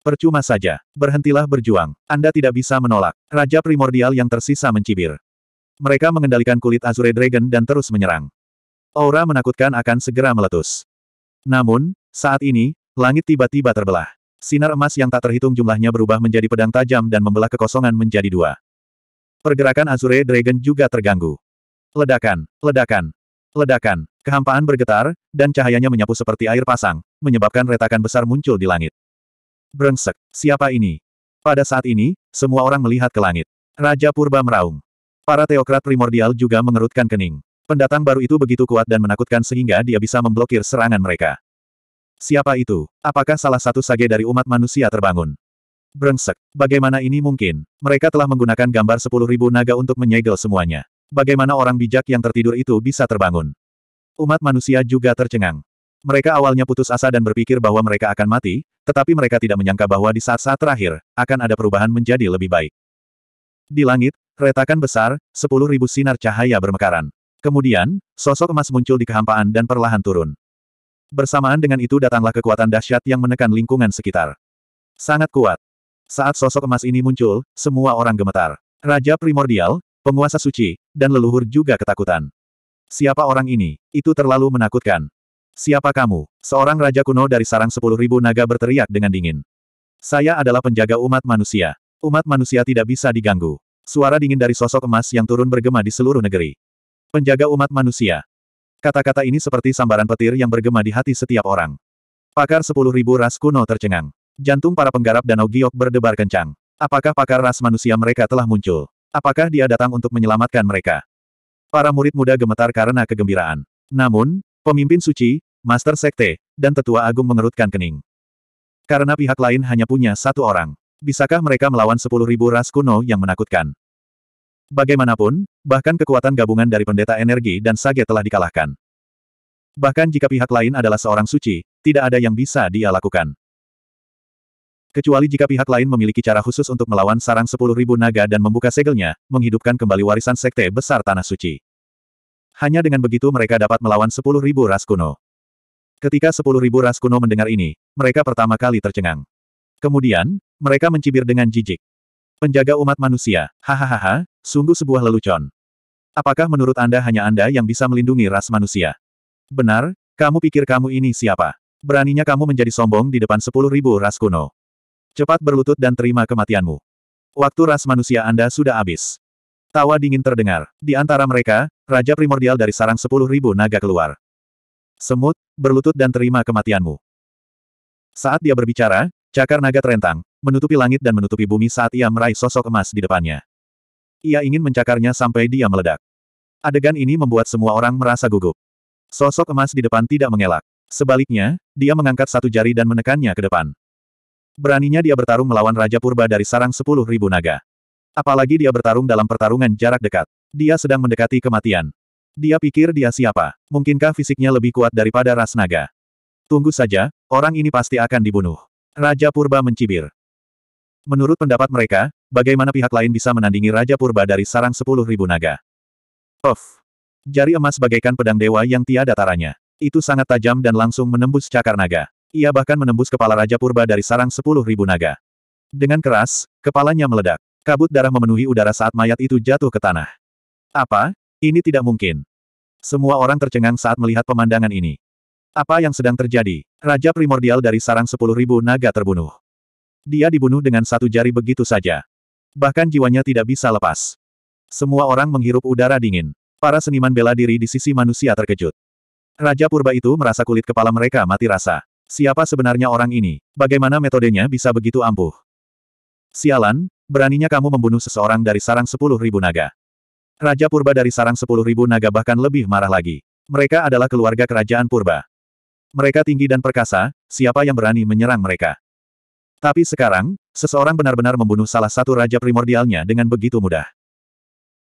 Percuma saja. Berhentilah berjuang. Anda tidak bisa menolak. Raja primordial yang tersisa mencibir. Mereka mengendalikan kulit Azure Dragon dan terus menyerang. Aura menakutkan akan segera meletus. Namun, saat ini, langit tiba-tiba terbelah. Sinar emas yang tak terhitung jumlahnya berubah menjadi pedang tajam dan membelah kekosongan menjadi dua. Pergerakan Azure Dragon juga terganggu. Ledakan, ledakan, ledakan, kehampaan bergetar, dan cahayanya menyapu seperti air pasang, menyebabkan retakan besar muncul di langit. Brengsek, siapa ini? Pada saat ini, semua orang melihat ke langit. Raja Purba meraung. Para teokrat primordial juga mengerutkan kening. Pendatang baru itu begitu kuat dan menakutkan sehingga dia bisa memblokir serangan mereka. Siapa itu? Apakah salah satu sage dari umat manusia terbangun? Brengsek, bagaimana ini mungkin? Mereka telah menggunakan gambar sepuluh ribu naga untuk menyegel semuanya. Bagaimana orang bijak yang tertidur itu bisa terbangun? Umat manusia juga tercengang. Mereka awalnya putus asa dan berpikir bahwa mereka akan mati, tetapi mereka tidak menyangka bahwa di saat-saat terakhir, akan ada perubahan menjadi lebih baik. Di langit, retakan besar, sepuluh ribu sinar cahaya bermekaran. Kemudian, sosok emas muncul di kehampaan dan perlahan turun. Bersamaan dengan itu datanglah kekuatan dahsyat yang menekan lingkungan sekitar. Sangat kuat. Saat sosok emas ini muncul, semua orang gemetar. Raja primordial, penguasa suci, dan leluhur juga ketakutan. Siapa orang ini? Itu terlalu menakutkan. Siapa kamu? Seorang raja kuno dari sarang sepuluh ribu naga berteriak dengan dingin. Saya adalah penjaga umat manusia. Umat manusia tidak bisa diganggu. Suara dingin dari sosok emas yang turun bergema di seluruh negeri. Penjaga umat manusia. Kata-kata ini seperti sambaran petir yang bergema di hati setiap orang. Pakar sepuluh ribu ras kuno tercengang. Jantung para penggarap Danau Giok berdebar kencang. Apakah pakar ras manusia mereka telah muncul? Apakah dia datang untuk menyelamatkan mereka? Para murid muda gemetar karena kegembiraan. Namun, pemimpin suci, master sekte, dan tetua agung mengerutkan kening. Karena pihak lain hanya punya satu orang. Bisakah mereka melawan sepuluh ribu ras kuno yang menakutkan? Bagaimanapun, bahkan kekuatan gabungan dari pendeta energi dan sage telah dikalahkan. Bahkan jika pihak lain adalah seorang suci, tidak ada yang bisa dia lakukan. Kecuali jika pihak lain memiliki cara khusus untuk melawan sarang sepuluh ribu naga dan membuka segelnya, menghidupkan kembali warisan sekte besar Tanah Suci. Hanya dengan begitu mereka dapat melawan sepuluh ribu ras kuno. Ketika sepuluh ribu ras kuno mendengar ini, mereka pertama kali tercengang. Kemudian, mereka mencibir dengan jijik. Penjaga umat manusia, hahaha, sungguh sebuah lelucon. Apakah menurut Anda hanya Anda yang bisa melindungi ras manusia? Benar, kamu pikir kamu ini siapa? Beraninya kamu menjadi sombong di depan sepuluh ribu ras kuno. Cepat berlutut dan terima kematianmu. Waktu ras manusia Anda sudah habis. Tawa dingin terdengar. Di antara mereka, Raja Primordial dari sarang sepuluh ribu naga keluar. Semut, berlutut dan terima kematianmu. Saat dia berbicara, Cakar naga terentang, menutupi langit dan menutupi bumi saat ia meraih sosok emas di depannya. Ia ingin mencakarnya sampai dia meledak. Adegan ini membuat semua orang merasa gugup. Sosok emas di depan tidak mengelak. Sebaliknya, dia mengangkat satu jari dan menekannya ke depan. Beraninya dia bertarung melawan Raja Purba dari sarang sepuluh ribu naga. Apalagi dia bertarung dalam pertarungan jarak dekat. Dia sedang mendekati kematian. Dia pikir dia siapa. Mungkinkah fisiknya lebih kuat daripada ras naga? Tunggu saja, orang ini pasti akan dibunuh. Raja Purba mencibir. Menurut pendapat mereka, bagaimana pihak lain bisa menandingi Raja Purba dari sarang sepuluh ribu naga? Of! Jari emas bagaikan pedang dewa yang tiada taranya. Itu sangat tajam dan langsung menembus cakar naga. Ia bahkan menembus kepala Raja Purba dari sarang sepuluh ribu naga. Dengan keras, kepalanya meledak. Kabut darah memenuhi udara saat mayat itu jatuh ke tanah. Apa? Ini tidak mungkin. Semua orang tercengang saat melihat pemandangan ini. Apa yang sedang terjadi? Raja primordial dari sarang sepuluh ribu naga terbunuh. Dia dibunuh dengan satu jari begitu saja. Bahkan jiwanya tidak bisa lepas. Semua orang menghirup udara dingin. Para seniman bela diri di sisi manusia terkejut. Raja purba itu merasa kulit kepala mereka mati rasa. Siapa sebenarnya orang ini? Bagaimana metodenya bisa begitu ampuh? Sialan, beraninya kamu membunuh seseorang dari sarang sepuluh ribu naga. Raja purba dari sarang sepuluh ribu naga bahkan lebih marah lagi. Mereka adalah keluarga kerajaan purba. Mereka tinggi dan perkasa, siapa yang berani menyerang mereka? Tapi sekarang, seseorang benar-benar membunuh salah satu raja primordialnya dengan begitu mudah.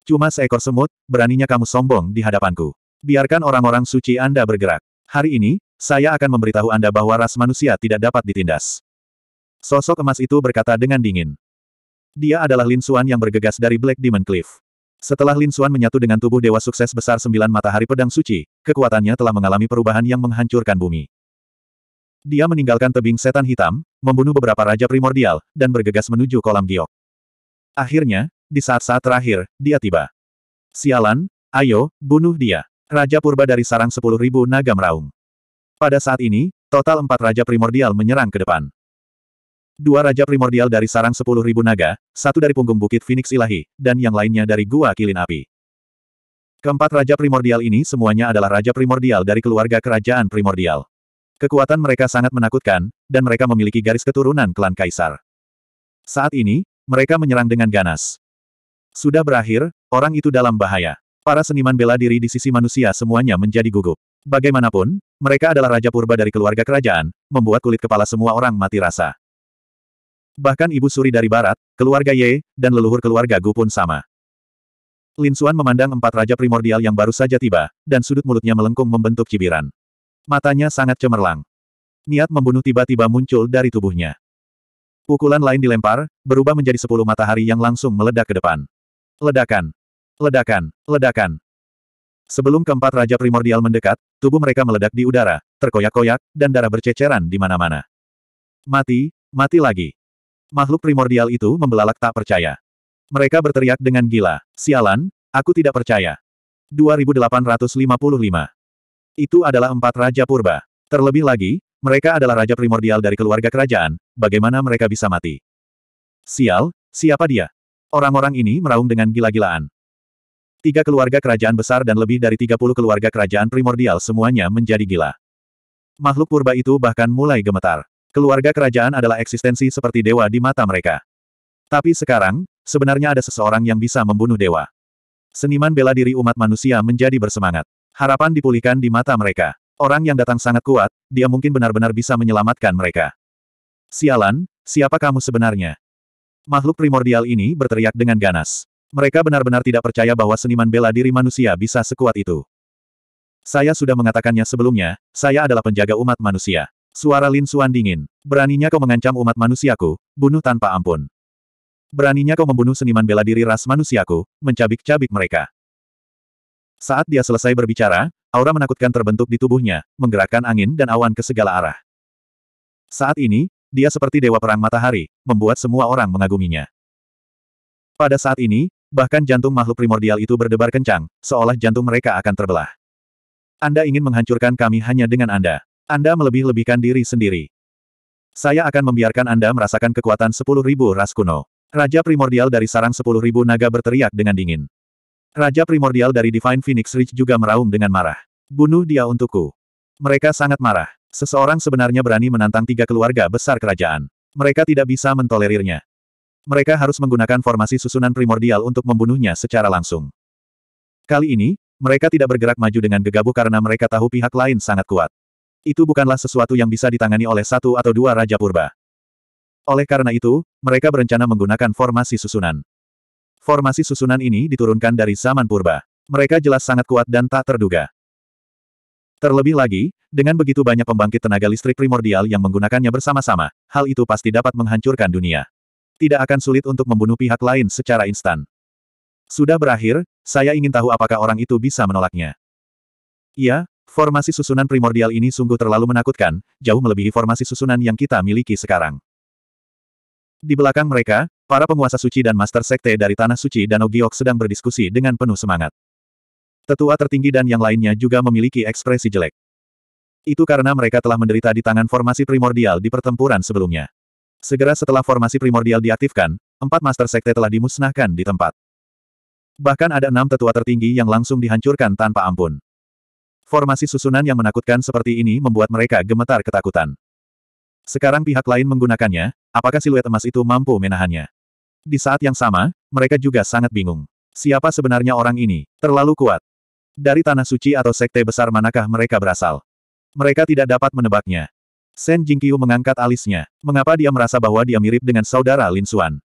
Cuma seekor semut, beraninya kamu sombong di hadapanku. Biarkan orang-orang suci Anda bergerak. Hari ini, saya akan memberitahu Anda bahwa ras manusia tidak dapat ditindas. Sosok emas itu berkata dengan dingin. Dia adalah Lin Xuan yang bergegas dari Black Demon Cliff. Setelah Lin Xuan menyatu dengan tubuh Dewa Sukses Besar Sembilan Matahari Pedang Suci, kekuatannya telah mengalami perubahan yang menghancurkan bumi. Dia meninggalkan tebing setan hitam, membunuh beberapa raja primordial, dan bergegas menuju kolam giok. Akhirnya, di saat-saat terakhir, dia tiba. Sialan, ayo, bunuh dia. Raja Purba dari sarang sepuluh ribu naga meraung. Pada saat ini, total empat raja primordial menyerang ke depan. Dua raja primordial dari sarang sepuluh ribu naga, satu dari punggung bukit Phoenix Ilahi, dan yang lainnya dari Gua Kilin Api. Keempat raja primordial ini semuanya adalah raja primordial dari keluarga kerajaan primordial. Kekuatan mereka sangat menakutkan, dan mereka memiliki garis keturunan klan Kaisar. Saat ini, mereka menyerang dengan ganas. Sudah berakhir, orang itu dalam bahaya. Para seniman bela diri di sisi manusia semuanya menjadi gugup. Bagaimanapun, mereka adalah raja purba dari keluarga kerajaan, membuat kulit kepala semua orang mati rasa. Bahkan ibu suri dari barat, keluarga Ye, dan leluhur keluarga Gu pun sama. Lin Xuan memandang empat raja primordial yang baru saja tiba, dan sudut mulutnya melengkung membentuk cibiran. Matanya sangat cemerlang. Niat membunuh tiba-tiba muncul dari tubuhnya. Pukulan lain dilempar, berubah menjadi sepuluh matahari yang langsung meledak ke depan. Ledakan! Ledakan! Ledakan! Sebelum keempat raja primordial mendekat, tubuh mereka meledak di udara, terkoyak-koyak, dan darah berceceran di mana-mana. Mati, mati lagi. Makhluk primordial itu membelalak tak percaya. Mereka berteriak dengan gila. Sialan, aku tidak percaya. 2855. Itu adalah empat Raja Purba. Terlebih lagi, mereka adalah Raja Primordial dari keluarga kerajaan, bagaimana mereka bisa mati? Sial, siapa dia? Orang-orang ini meraung dengan gila-gilaan. Tiga keluarga kerajaan besar dan lebih dari 30 keluarga kerajaan primordial semuanya menjadi gila. Makhluk purba itu bahkan mulai gemetar. Keluarga kerajaan adalah eksistensi seperti dewa di mata mereka. Tapi sekarang, sebenarnya ada seseorang yang bisa membunuh dewa. Seniman bela diri umat manusia menjadi bersemangat. Harapan dipulihkan di mata mereka. Orang yang datang sangat kuat, dia mungkin benar-benar bisa menyelamatkan mereka. Sialan, siapa kamu sebenarnya? Makhluk primordial ini berteriak dengan ganas. Mereka benar-benar tidak percaya bahwa seniman bela diri manusia bisa sekuat itu. Saya sudah mengatakannya sebelumnya, saya adalah penjaga umat manusia. Suara Lin Suan dingin. Beraninya kau mengancam umat manusiaku, bunuh tanpa ampun. Beraninya kau membunuh seniman bela diri ras manusiaku, mencabik-cabik mereka. Saat dia selesai berbicara, aura menakutkan terbentuk di tubuhnya, menggerakkan angin dan awan ke segala arah. Saat ini, dia seperti dewa perang matahari, membuat semua orang mengaguminya. Pada saat ini, bahkan jantung makhluk primordial itu berdebar kencang, seolah jantung mereka akan terbelah. Anda ingin menghancurkan kami hanya dengan Anda. Anda melebih-lebihkan diri sendiri. Saya akan membiarkan Anda merasakan kekuatan sepuluh ribu ras kuno. Raja primordial dari sarang sepuluh ribu naga berteriak dengan dingin. Raja primordial dari Divine Phoenix Ridge juga meraung dengan marah. Bunuh dia untukku. Mereka sangat marah. Seseorang sebenarnya berani menantang tiga keluarga besar kerajaan. Mereka tidak bisa mentolerirnya. Mereka harus menggunakan formasi susunan primordial untuk membunuhnya secara langsung. Kali ini, mereka tidak bergerak maju dengan gegabah karena mereka tahu pihak lain sangat kuat. Itu bukanlah sesuatu yang bisa ditangani oleh satu atau dua Raja Purba. Oleh karena itu, mereka berencana menggunakan formasi susunan. Formasi susunan ini diturunkan dari zaman purba. Mereka jelas sangat kuat dan tak terduga. Terlebih lagi, dengan begitu banyak pembangkit tenaga listrik primordial yang menggunakannya bersama-sama, hal itu pasti dapat menghancurkan dunia. Tidak akan sulit untuk membunuh pihak lain secara instan. Sudah berakhir, saya ingin tahu apakah orang itu bisa menolaknya. Iya, Formasi susunan primordial ini sungguh terlalu menakutkan, jauh melebihi formasi susunan yang kita miliki sekarang. Di belakang mereka, para penguasa suci dan master sekte dari Tanah Suci Danau Giok sedang berdiskusi dengan penuh semangat. Tetua tertinggi dan yang lainnya juga memiliki ekspresi jelek. Itu karena mereka telah menderita di tangan formasi primordial di pertempuran sebelumnya. Segera setelah formasi primordial diaktifkan, empat master sekte telah dimusnahkan di tempat. Bahkan ada enam tetua tertinggi yang langsung dihancurkan tanpa ampun. Formasi susunan yang menakutkan seperti ini membuat mereka gemetar ketakutan. Sekarang pihak lain menggunakannya, apakah siluet emas itu mampu menahannya? Di saat yang sama, mereka juga sangat bingung. Siapa sebenarnya orang ini? Terlalu kuat. Dari tanah suci atau sekte besar manakah mereka berasal? Mereka tidak dapat menebaknya. Shen Jingqiu mengangkat alisnya. Mengapa dia merasa bahwa dia mirip dengan saudara Lin Xuan?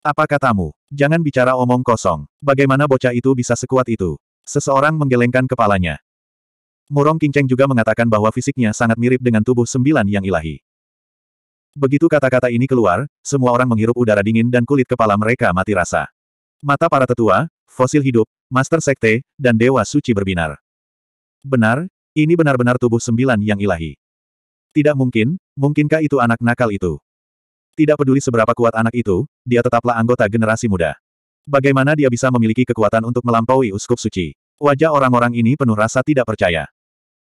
Apa katamu? Jangan bicara omong kosong. Bagaimana bocah itu bisa sekuat itu? Seseorang menggelengkan kepalanya. Murong Kinceng juga mengatakan bahwa fisiknya sangat mirip dengan tubuh sembilan yang ilahi. Begitu kata-kata ini keluar, semua orang menghirup udara dingin dan kulit kepala mereka mati rasa. Mata para tetua, fosil hidup, master sekte, dan dewa suci berbinar. Benar, ini benar-benar tubuh sembilan yang ilahi. Tidak mungkin, mungkinkah itu anak nakal itu? Tidak peduli seberapa kuat anak itu, dia tetaplah anggota generasi muda. Bagaimana dia bisa memiliki kekuatan untuk melampaui uskup suci? Wajah orang-orang ini penuh rasa tidak percaya.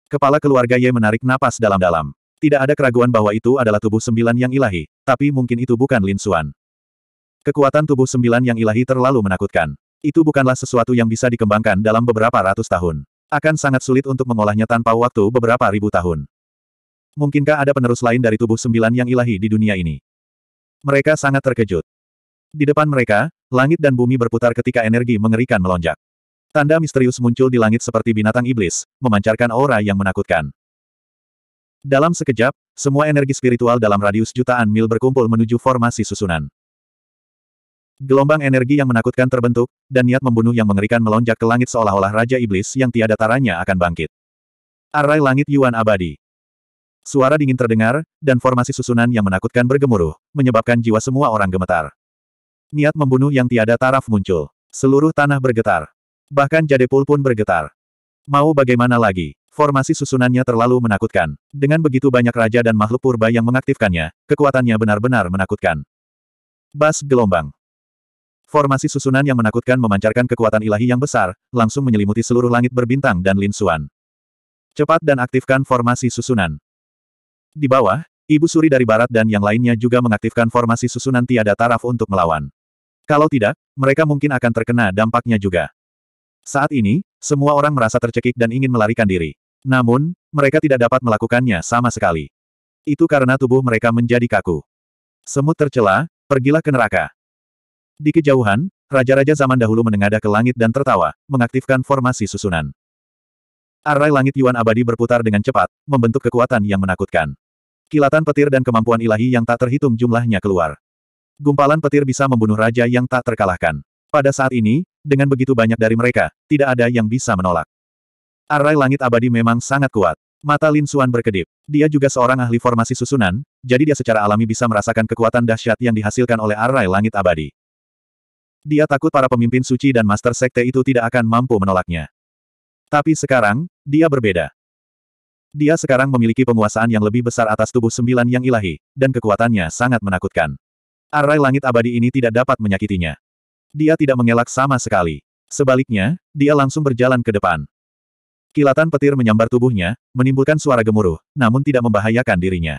Kepala keluarga Ye menarik napas dalam-dalam. Tidak ada keraguan bahwa itu adalah tubuh sembilan yang ilahi, tapi mungkin itu bukan Lin Xuan. Kekuatan tubuh sembilan yang ilahi terlalu menakutkan. Itu bukanlah sesuatu yang bisa dikembangkan dalam beberapa ratus tahun. Akan sangat sulit untuk mengolahnya tanpa waktu beberapa ribu tahun. Mungkinkah ada penerus lain dari tubuh sembilan yang ilahi di dunia ini? Mereka sangat terkejut. Di depan mereka, langit dan bumi berputar ketika energi mengerikan melonjak. Tanda misterius muncul di langit seperti binatang iblis, memancarkan aura yang menakutkan. Dalam sekejap, semua energi spiritual dalam radius jutaan mil berkumpul menuju formasi susunan. Gelombang energi yang menakutkan terbentuk, dan niat membunuh yang mengerikan melonjak ke langit seolah-olah Raja Iblis yang tiada taranya akan bangkit. Arai langit Yuan abadi. Suara dingin terdengar, dan formasi susunan yang menakutkan bergemuruh, menyebabkan jiwa semua orang gemetar. Niat membunuh yang tiada taraf muncul. Seluruh tanah bergetar. Bahkan Jadepul pun bergetar. Mau bagaimana lagi? Formasi susunannya terlalu menakutkan. Dengan begitu banyak raja dan makhluk purba yang mengaktifkannya, kekuatannya benar-benar menakutkan. Bas gelombang. Formasi susunan yang menakutkan memancarkan kekuatan ilahi yang besar, langsung menyelimuti seluruh langit berbintang dan linsuan. Cepat dan aktifkan formasi susunan. Di bawah, Ibu Suri dari barat dan yang lainnya juga mengaktifkan formasi susunan tiada taraf untuk melawan. Kalau tidak, mereka mungkin akan terkena dampaknya juga. Saat ini, semua orang merasa tercekik dan ingin melarikan diri. Namun, mereka tidak dapat melakukannya sama sekali. Itu karena tubuh mereka menjadi kaku. Semut tercela, pergilah ke neraka. Di kejauhan, raja-raja zaman dahulu menengadah ke langit dan tertawa, mengaktifkan formasi susunan. Arai langit Yuan abadi berputar dengan cepat, membentuk kekuatan yang menakutkan. Kilatan petir dan kemampuan ilahi yang tak terhitung jumlahnya keluar. Gumpalan petir bisa membunuh raja yang tak terkalahkan. Pada saat ini, dengan begitu banyak dari mereka, tidak ada yang bisa menolak. Arai langit abadi memang sangat kuat. Mata Lin Suan berkedip. Dia juga seorang ahli formasi susunan, jadi dia secara alami bisa merasakan kekuatan dahsyat yang dihasilkan oleh arai langit abadi. Dia takut para pemimpin suci dan master sekte itu tidak akan mampu menolaknya. Tapi sekarang, dia berbeda. Dia sekarang memiliki penguasaan yang lebih besar atas tubuh sembilan yang ilahi, dan kekuatannya sangat menakutkan. Arai langit abadi ini tidak dapat menyakitinya. Dia tidak mengelak sama sekali. Sebaliknya, dia langsung berjalan ke depan. Kilatan petir menyambar tubuhnya, menimbulkan suara gemuruh, namun tidak membahayakan dirinya.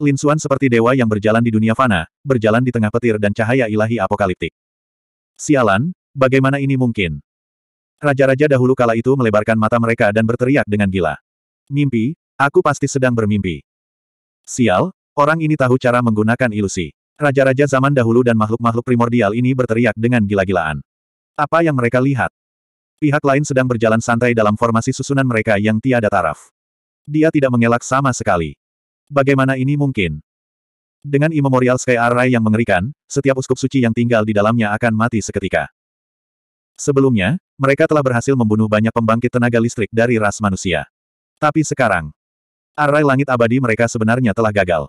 Lin Xuan seperti dewa yang berjalan di dunia fana, berjalan di tengah petir dan cahaya ilahi apokaliptik. Sialan, bagaimana ini mungkin? Raja-raja dahulu kala itu melebarkan mata mereka dan berteriak dengan gila. Mimpi, aku pasti sedang bermimpi. Sial, orang ini tahu cara menggunakan ilusi. Raja-raja zaman dahulu dan makhluk-makhluk primordial ini berteriak dengan gila-gilaan. Apa yang mereka lihat? Pihak lain sedang berjalan santai dalam formasi susunan mereka yang tiada taraf. Dia tidak mengelak sama sekali. Bagaimana ini mungkin? Dengan immemorial Sky Array yang mengerikan, setiap uskup suci yang tinggal di dalamnya akan mati seketika. Sebelumnya, mereka telah berhasil membunuh banyak pembangkit tenaga listrik dari ras manusia. Tapi sekarang, array langit abadi mereka sebenarnya telah gagal.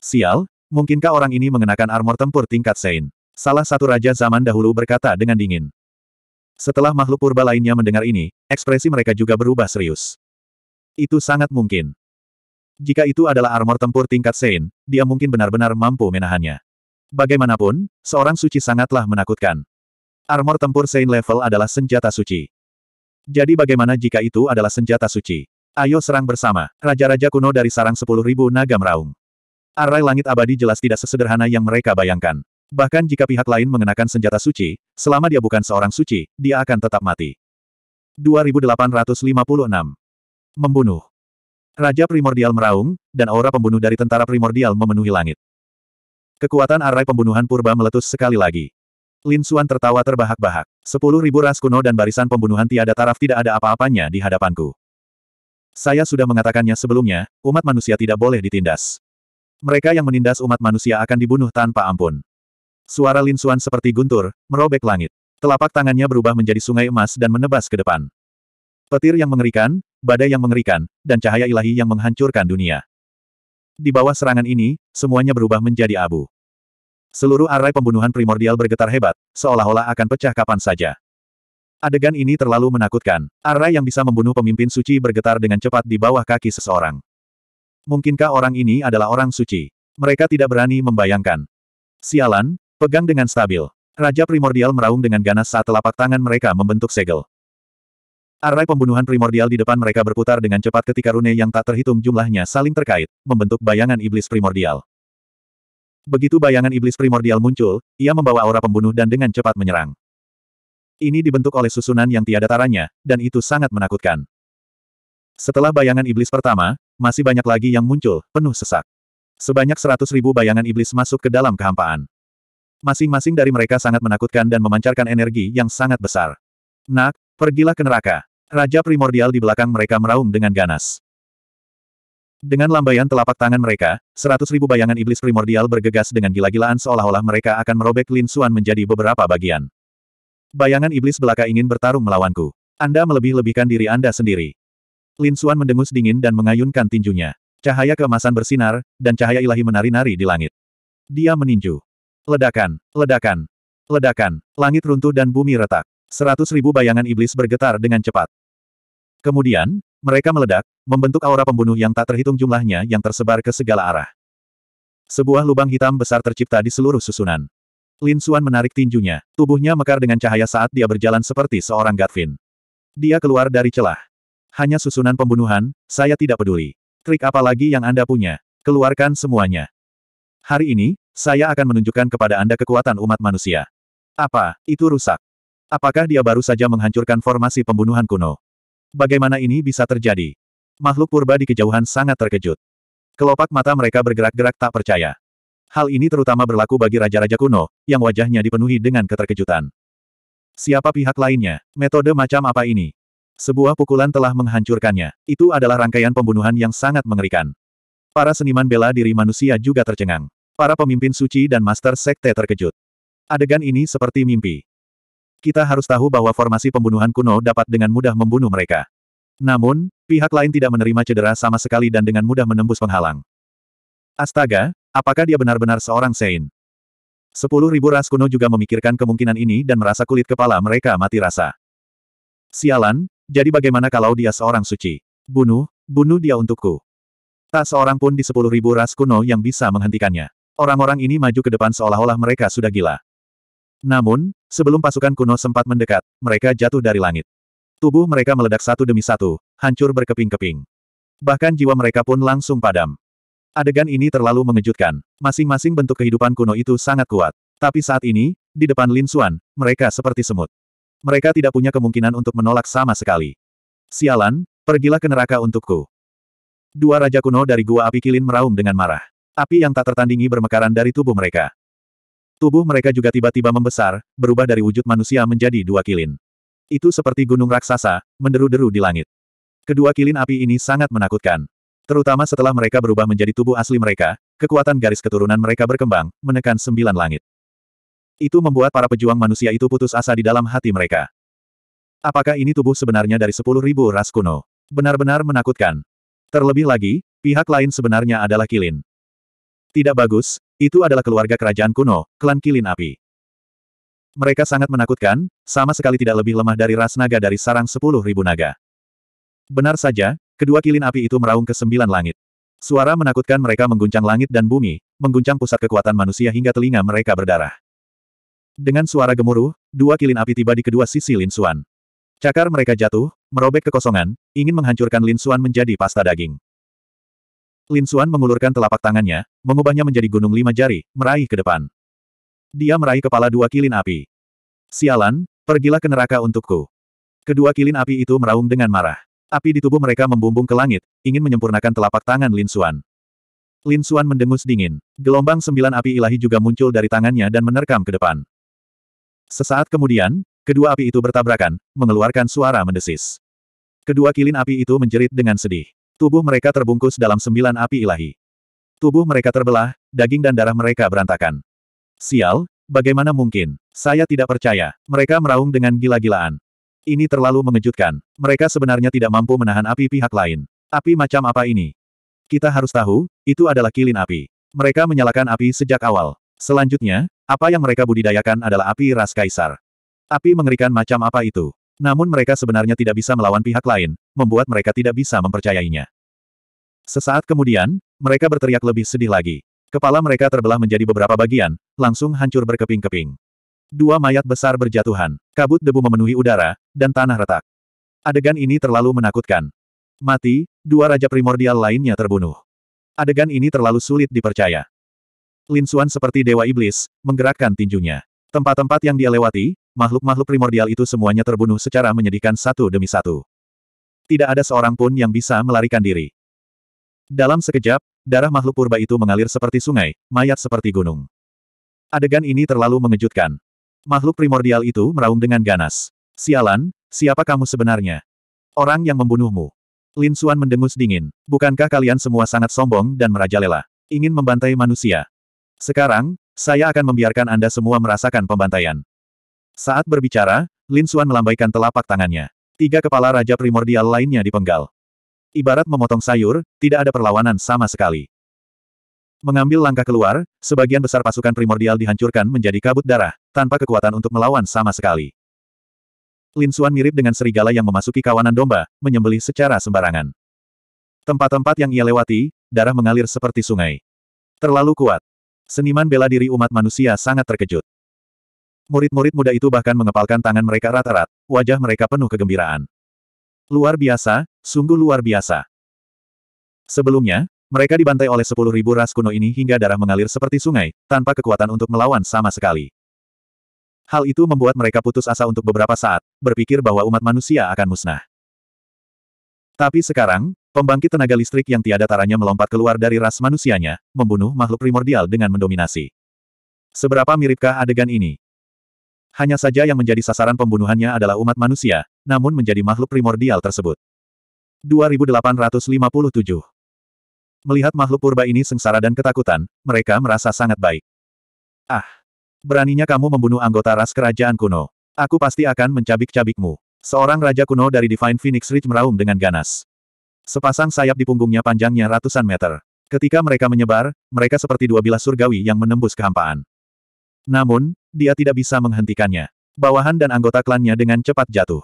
Sial, Mungkinkah orang ini mengenakan armor tempur tingkat Sein? Salah satu raja zaman dahulu berkata dengan dingin. Setelah makhluk purba lainnya mendengar ini, ekspresi mereka juga berubah serius. Itu sangat mungkin. Jika itu adalah armor tempur tingkat Sein, dia mungkin benar-benar mampu menahannya. Bagaimanapun, seorang suci sangatlah menakutkan. Armor tempur Sein level adalah senjata suci. Jadi bagaimana jika itu adalah senjata suci? Ayo serang bersama, raja-raja kuno dari sarang 10.000 naga meraung. Arai langit abadi jelas tidak sesederhana yang mereka bayangkan. Bahkan jika pihak lain mengenakan senjata suci, selama dia bukan seorang suci, dia akan tetap mati. 2856. Membunuh. Raja Primordial meraung, dan aura pembunuh dari tentara primordial memenuhi langit. Kekuatan arai pembunuhan purba meletus sekali lagi. Lin Xuan tertawa terbahak-bahak. Sepuluh ribu ras kuno dan barisan pembunuhan tiada taraf tidak ada apa-apanya di hadapanku. Saya sudah mengatakannya sebelumnya, umat manusia tidak boleh ditindas. Mereka yang menindas umat manusia akan dibunuh tanpa ampun. Suara Lin Xuan seperti guntur, merobek langit. Telapak tangannya berubah menjadi sungai emas dan menebas ke depan. Petir yang mengerikan, badai yang mengerikan, dan cahaya ilahi yang menghancurkan dunia. Di bawah serangan ini, semuanya berubah menjadi abu. Seluruh arai pembunuhan primordial bergetar hebat, seolah-olah akan pecah kapan saja. Adegan ini terlalu menakutkan. Arai yang bisa membunuh pemimpin suci bergetar dengan cepat di bawah kaki seseorang. Mungkinkah orang ini adalah orang suci? Mereka tidak berani membayangkan. Sialan, pegang dengan stabil. Raja primordial meraung dengan ganas saat telapak tangan mereka membentuk segel. Arai pembunuhan primordial di depan mereka berputar dengan cepat ketika rune yang tak terhitung jumlahnya saling terkait, membentuk bayangan iblis primordial. Begitu bayangan iblis primordial muncul, ia membawa aura pembunuh dan dengan cepat menyerang. Ini dibentuk oleh susunan yang tiada taranya, dan itu sangat menakutkan. Setelah bayangan iblis pertama, masih banyak lagi yang muncul, penuh sesak. Sebanyak seratus ribu bayangan iblis masuk ke dalam kehampaan. Masing-masing dari mereka sangat menakutkan dan memancarkan energi yang sangat besar. Nak, pergilah ke neraka. Raja primordial di belakang mereka meraung dengan ganas. Dengan lambaian telapak tangan mereka, seratus ribu bayangan iblis primordial bergegas dengan gila-gilaan seolah-olah mereka akan merobek Lin Xuan menjadi beberapa bagian. Bayangan iblis belaka ingin bertarung melawanku. Anda melebih-lebihkan diri Anda sendiri. Lin Suan mendengus dingin dan mengayunkan tinjunya. Cahaya keemasan bersinar, dan cahaya ilahi menari-nari di langit. Dia meninju. Ledakan, ledakan, ledakan, langit runtuh dan bumi retak. Seratus ribu bayangan iblis bergetar dengan cepat. Kemudian, mereka meledak, membentuk aura pembunuh yang tak terhitung jumlahnya yang tersebar ke segala arah. Sebuah lubang hitam besar tercipta di seluruh susunan. Lin Suan menarik tinjunya. Tubuhnya mekar dengan cahaya saat dia berjalan seperti seorang Gatvin. Dia keluar dari celah. Hanya susunan pembunuhan, saya tidak peduli. Trik apa lagi yang Anda punya? Keluarkan semuanya. Hari ini, saya akan menunjukkan kepada Anda kekuatan umat manusia. Apa, itu rusak? Apakah dia baru saja menghancurkan formasi pembunuhan kuno? Bagaimana ini bisa terjadi? Makhluk purba di kejauhan sangat terkejut. Kelopak mata mereka bergerak-gerak tak percaya. Hal ini terutama berlaku bagi raja-raja kuno, yang wajahnya dipenuhi dengan keterkejutan. Siapa pihak lainnya? Metode macam apa ini? Sebuah pukulan telah menghancurkannya. Itu adalah rangkaian pembunuhan yang sangat mengerikan. Para seniman bela diri manusia juga tercengang. Para pemimpin suci dan master sekte terkejut. Adegan ini seperti mimpi. Kita harus tahu bahwa formasi pembunuhan kuno dapat dengan mudah membunuh mereka. Namun, pihak lain tidak menerima cedera sama sekali dan dengan mudah menembus penghalang. Astaga, apakah dia benar-benar seorang Sein? Sepuluh ribu ras kuno juga memikirkan kemungkinan ini dan merasa kulit kepala mereka mati rasa. Sialan, jadi bagaimana kalau dia seorang suci? Bunuh, bunuh dia untukku. Tak seorang pun di sepuluh ribu ras kuno yang bisa menghentikannya. Orang-orang ini maju ke depan seolah-olah mereka sudah gila. Namun, sebelum pasukan kuno sempat mendekat, mereka jatuh dari langit. Tubuh mereka meledak satu demi satu, hancur berkeping-keping. Bahkan jiwa mereka pun langsung padam. Adegan ini terlalu mengejutkan. Masing-masing bentuk kehidupan kuno itu sangat kuat. Tapi saat ini, di depan Lin Xuan, mereka seperti semut. Mereka tidak punya kemungkinan untuk menolak sama sekali. Sialan, pergilah ke neraka untukku. Dua raja kuno dari gua api kilin meraung dengan marah. Api yang tak tertandingi bermekaran dari tubuh mereka. Tubuh mereka juga tiba-tiba membesar, berubah dari wujud manusia menjadi dua kilin. Itu seperti gunung raksasa, menderu-deru di langit. Kedua kilin api ini sangat menakutkan. Terutama setelah mereka berubah menjadi tubuh asli mereka, kekuatan garis keturunan mereka berkembang, menekan sembilan langit. Itu membuat para pejuang manusia itu putus asa di dalam hati mereka. Apakah ini tubuh sebenarnya dari sepuluh ribu ras kuno? Benar-benar menakutkan. Terlebih lagi, pihak lain sebenarnya adalah Kilin. Tidak bagus, itu adalah keluarga kerajaan kuno, klan Kilin Api. Mereka sangat menakutkan, sama sekali tidak lebih lemah dari ras naga dari sarang sepuluh ribu naga. Benar saja, kedua kilin api itu meraung ke sembilan langit. Suara menakutkan mereka mengguncang langit dan bumi, mengguncang pusat kekuatan manusia hingga telinga mereka berdarah. Dengan suara gemuruh, dua kilin api tiba di kedua sisi Lin Xuan. Cakar mereka jatuh, merobek kekosongan, ingin menghancurkan Lin Xuan menjadi pasta daging. Lin Xuan mengulurkan telapak tangannya, mengubahnya menjadi gunung lima jari, meraih ke depan. Dia meraih kepala dua kilin api. Sialan, pergilah ke neraka untukku. Kedua kilin api itu meraung dengan marah. Api di tubuh mereka membumbung ke langit, ingin menyempurnakan telapak tangan Lin Xuan. Lin Xuan mendengus dingin. Gelombang sembilan api ilahi juga muncul dari tangannya dan menerkam ke depan. Sesaat kemudian, kedua api itu bertabrakan, mengeluarkan suara mendesis. Kedua kilin api itu menjerit dengan sedih. Tubuh mereka terbungkus dalam sembilan api ilahi. Tubuh mereka terbelah, daging dan darah mereka berantakan. Sial, bagaimana mungkin? Saya tidak percaya. Mereka meraung dengan gila-gilaan. Ini terlalu mengejutkan. Mereka sebenarnya tidak mampu menahan api pihak lain. Api macam apa ini? Kita harus tahu, itu adalah kilin api. Mereka menyalakan api sejak awal. Selanjutnya, apa yang mereka budidayakan adalah api ras kaisar. Api mengerikan macam apa itu. Namun mereka sebenarnya tidak bisa melawan pihak lain, membuat mereka tidak bisa mempercayainya. Sesaat kemudian, mereka berteriak lebih sedih lagi. Kepala mereka terbelah menjadi beberapa bagian, langsung hancur berkeping-keping. Dua mayat besar berjatuhan, kabut debu memenuhi udara, dan tanah retak. Adegan ini terlalu menakutkan. Mati, dua raja primordial lainnya terbunuh. Adegan ini terlalu sulit dipercaya. Lin Xuan seperti dewa iblis, menggerakkan tinjunya. Tempat-tempat yang dia lewati, makhluk-makhluk primordial itu semuanya terbunuh secara menyedihkan satu demi satu. Tidak ada seorang pun yang bisa melarikan diri. Dalam sekejap, darah makhluk purba itu mengalir seperti sungai, mayat seperti gunung. Adegan ini terlalu mengejutkan. Makhluk primordial itu meraung dengan ganas. Sialan, siapa kamu sebenarnya? Orang yang membunuhmu. Lin Xuan mendengus dingin. Bukankah kalian semua sangat sombong dan merajalela? Ingin membantai manusia. Sekarang, saya akan membiarkan Anda semua merasakan pembantaian. Saat berbicara, Lin Xuan melambaikan telapak tangannya. Tiga kepala raja primordial lainnya dipenggal. Ibarat memotong sayur, tidak ada perlawanan sama sekali. Mengambil langkah keluar, sebagian besar pasukan primordial dihancurkan menjadi kabut darah, tanpa kekuatan untuk melawan sama sekali. Lin Xuan mirip dengan serigala yang memasuki kawanan domba, menyembelih secara sembarangan. Tempat-tempat yang ia lewati, darah mengalir seperti sungai. Terlalu kuat. Seniman bela diri umat manusia sangat terkejut. Murid-murid muda itu bahkan mengepalkan tangan mereka rata-rat, wajah mereka penuh kegembiraan. Luar biasa, sungguh luar biasa. Sebelumnya, mereka dibantai oleh sepuluh ribu ras kuno ini hingga darah mengalir seperti sungai, tanpa kekuatan untuk melawan sama sekali. Hal itu membuat mereka putus asa untuk beberapa saat, berpikir bahwa umat manusia akan musnah. Tapi sekarang, Pembangkit tenaga listrik yang tiada taranya melompat keluar dari ras manusianya, membunuh makhluk primordial dengan mendominasi. Seberapa miripkah adegan ini? Hanya saja yang menjadi sasaran pembunuhannya adalah umat manusia, namun menjadi makhluk primordial tersebut. 2857 Melihat makhluk purba ini sengsara dan ketakutan, mereka merasa sangat baik. Ah! Beraninya kamu membunuh anggota ras kerajaan kuno. Aku pasti akan mencabik-cabikmu. Seorang raja kuno dari Divine Phoenix Ridge meraung dengan ganas. Sepasang sayap di punggungnya panjangnya ratusan meter. Ketika mereka menyebar, mereka seperti dua bilah surgawi yang menembus kehampaan. Namun, dia tidak bisa menghentikannya. Bawahan dan anggota klannya dengan cepat jatuh.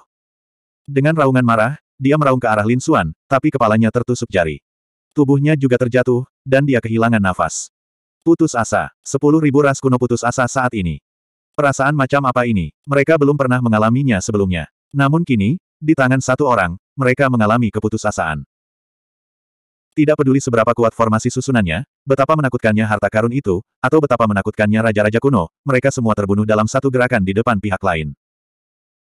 Dengan raungan marah, dia meraung ke arah Lin Suan, tapi kepalanya tertusuk jari. Tubuhnya juga terjatuh, dan dia kehilangan nafas. Putus asa. Sepuluh ribu ras kuno putus asa saat ini. Perasaan macam apa ini? Mereka belum pernah mengalaminya sebelumnya. Namun kini, di tangan satu orang, mereka mengalami keputusasaan. Tidak peduli seberapa kuat formasi susunannya, betapa menakutkannya harta karun itu, atau betapa menakutkannya raja-raja kuno, mereka semua terbunuh dalam satu gerakan di depan pihak lain.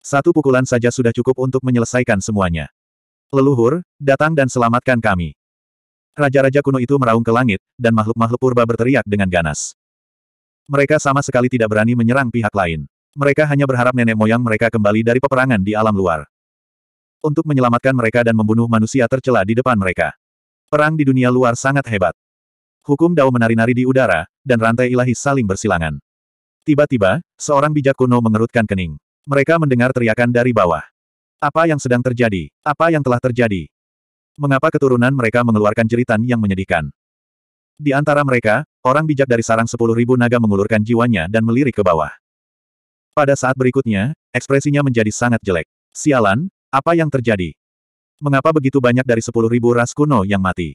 Satu pukulan saja sudah cukup untuk menyelesaikan semuanya. Leluhur, datang dan selamatkan kami. Raja-raja kuno itu meraung ke langit, dan makhluk-makhluk purba berteriak dengan ganas. Mereka sama sekali tidak berani menyerang pihak lain. Mereka hanya berharap nenek moyang mereka kembali dari peperangan di alam luar untuk menyelamatkan mereka dan membunuh manusia tercela di depan mereka. Perang di dunia luar sangat hebat. Hukum Dao menari-nari di udara, dan rantai ilahi saling bersilangan. Tiba-tiba, seorang bijak kuno mengerutkan kening. Mereka mendengar teriakan dari bawah. Apa yang sedang terjadi? Apa yang telah terjadi? Mengapa keturunan mereka mengeluarkan jeritan yang menyedihkan? Di antara mereka, orang bijak dari sarang sepuluh ribu naga mengulurkan jiwanya dan melirik ke bawah. Pada saat berikutnya, ekspresinya menjadi sangat jelek. Sialan, apa yang terjadi? Mengapa begitu banyak dari sepuluh ribu ras kuno yang mati?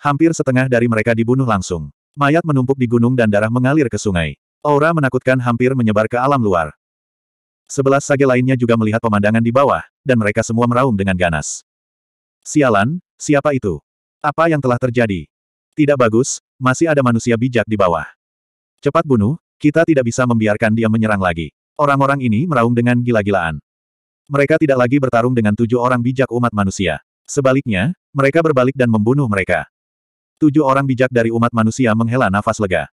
Hampir setengah dari mereka dibunuh langsung. Mayat menumpuk di gunung dan darah mengalir ke sungai. Aura menakutkan hampir menyebar ke alam luar. Sebelas sage lainnya juga melihat pemandangan di bawah, dan mereka semua meraung dengan ganas. Sialan, siapa itu? Apa yang telah terjadi? Tidak bagus, masih ada manusia bijak di bawah. Cepat bunuh, kita tidak bisa membiarkan dia menyerang lagi. Orang-orang ini meraung dengan gila-gilaan. Mereka tidak lagi bertarung dengan tujuh orang bijak umat manusia. Sebaliknya, mereka berbalik dan membunuh mereka. Tujuh orang bijak dari umat manusia menghela nafas lega.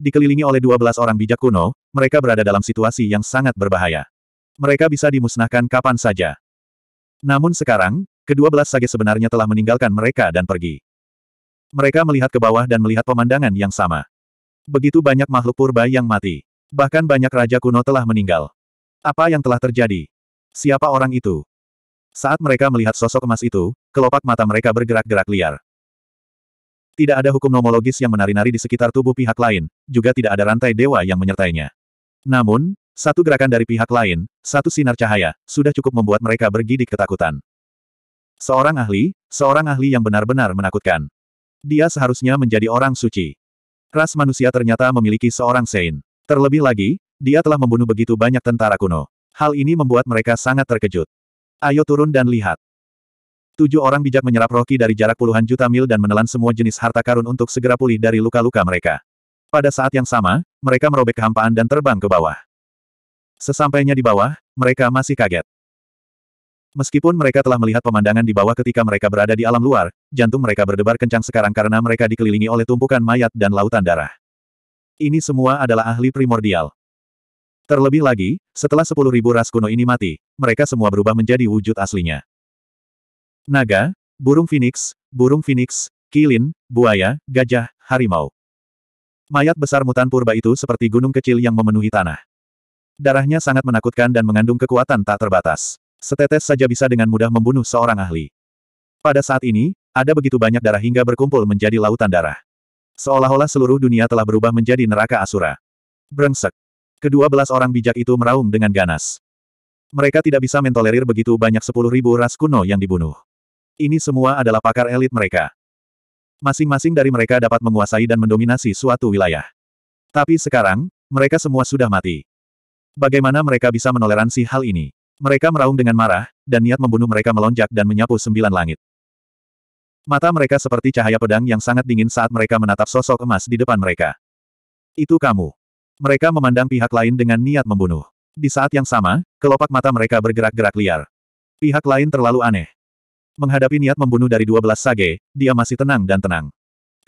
Dikelilingi oleh dua belas orang bijak kuno, mereka berada dalam situasi yang sangat berbahaya. Mereka bisa dimusnahkan kapan saja. Namun sekarang, kedua belas sage sebenarnya telah meninggalkan mereka dan pergi. Mereka melihat ke bawah dan melihat pemandangan yang sama. Begitu banyak makhluk purba yang mati. Bahkan banyak raja kuno telah meninggal. Apa yang telah terjadi? Siapa orang itu? Saat mereka melihat sosok emas itu, kelopak mata mereka bergerak-gerak liar. Tidak ada hukum nomologis yang menari-nari di sekitar tubuh pihak lain, juga tidak ada rantai dewa yang menyertainya. Namun, satu gerakan dari pihak lain, satu sinar cahaya, sudah cukup membuat mereka bergidik ketakutan. Seorang ahli, seorang ahli yang benar-benar menakutkan. Dia seharusnya menjadi orang suci. Ras manusia ternyata memiliki seorang Sein. Terlebih lagi, dia telah membunuh begitu banyak tentara kuno. Hal ini membuat mereka sangat terkejut. Ayo turun dan lihat. Tujuh orang bijak menyerap roki dari jarak puluhan juta mil dan menelan semua jenis harta karun untuk segera pulih dari luka-luka mereka. Pada saat yang sama, mereka merobek kehampaan dan terbang ke bawah. Sesampainya di bawah, mereka masih kaget. Meskipun mereka telah melihat pemandangan di bawah ketika mereka berada di alam luar, jantung mereka berdebar kencang sekarang karena mereka dikelilingi oleh tumpukan mayat dan lautan darah. Ini semua adalah ahli primordial. Terlebih lagi, setelah sepuluh ribu ras kuno ini mati, mereka semua berubah menjadi wujud aslinya. Naga, burung phoenix, burung phoenix, kilin, buaya, gajah, harimau. Mayat besar mutan purba itu seperti gunung kecil yang memenuhi tanah. Darahnya sangat menakutkan dan mengandung kekuatan tak terbatas. Setetes saja bisa dengan mudah membunuh seorang ahli. Pada saat ini, ada begitu banyak darah hingga berkumpul menjadi lautan darah. Seolah-olah seluruh dunia telah berubah menjadi neraka asura. Brengsek. Kedua belas orang bijak itu meraung dengan ganas. Mereka tidak bisa mentolerir begitu banyak sepuluh ribu ras kuno yang dibunuh. Ini semua adalah pakar elit mereka. Masing-masing dari mereka dapat menguasai dan mendominasi suatu wilayah. Tapi sekarang, mereka semua sudah mati. Bagaimana mereka bisa menoleransi hal ini? Mereka meraung dengan marah, dan niat membunuh mereka melonjak dan menyapu sembilan langit. Mata mereka seperti cahaya pedang yang sangat dingin saat mereka menatap sosok emas di depan mereka. Itu kamu. Mereka memandang pihak lain dengan niat membunuh. Di saat yang sama, kelopak mata mereka bergerak-gerak liar. Pihak lain terlalu aneh. Menghadapi niat membunuh dari dua belas sage, dia masih tenang dan tenang.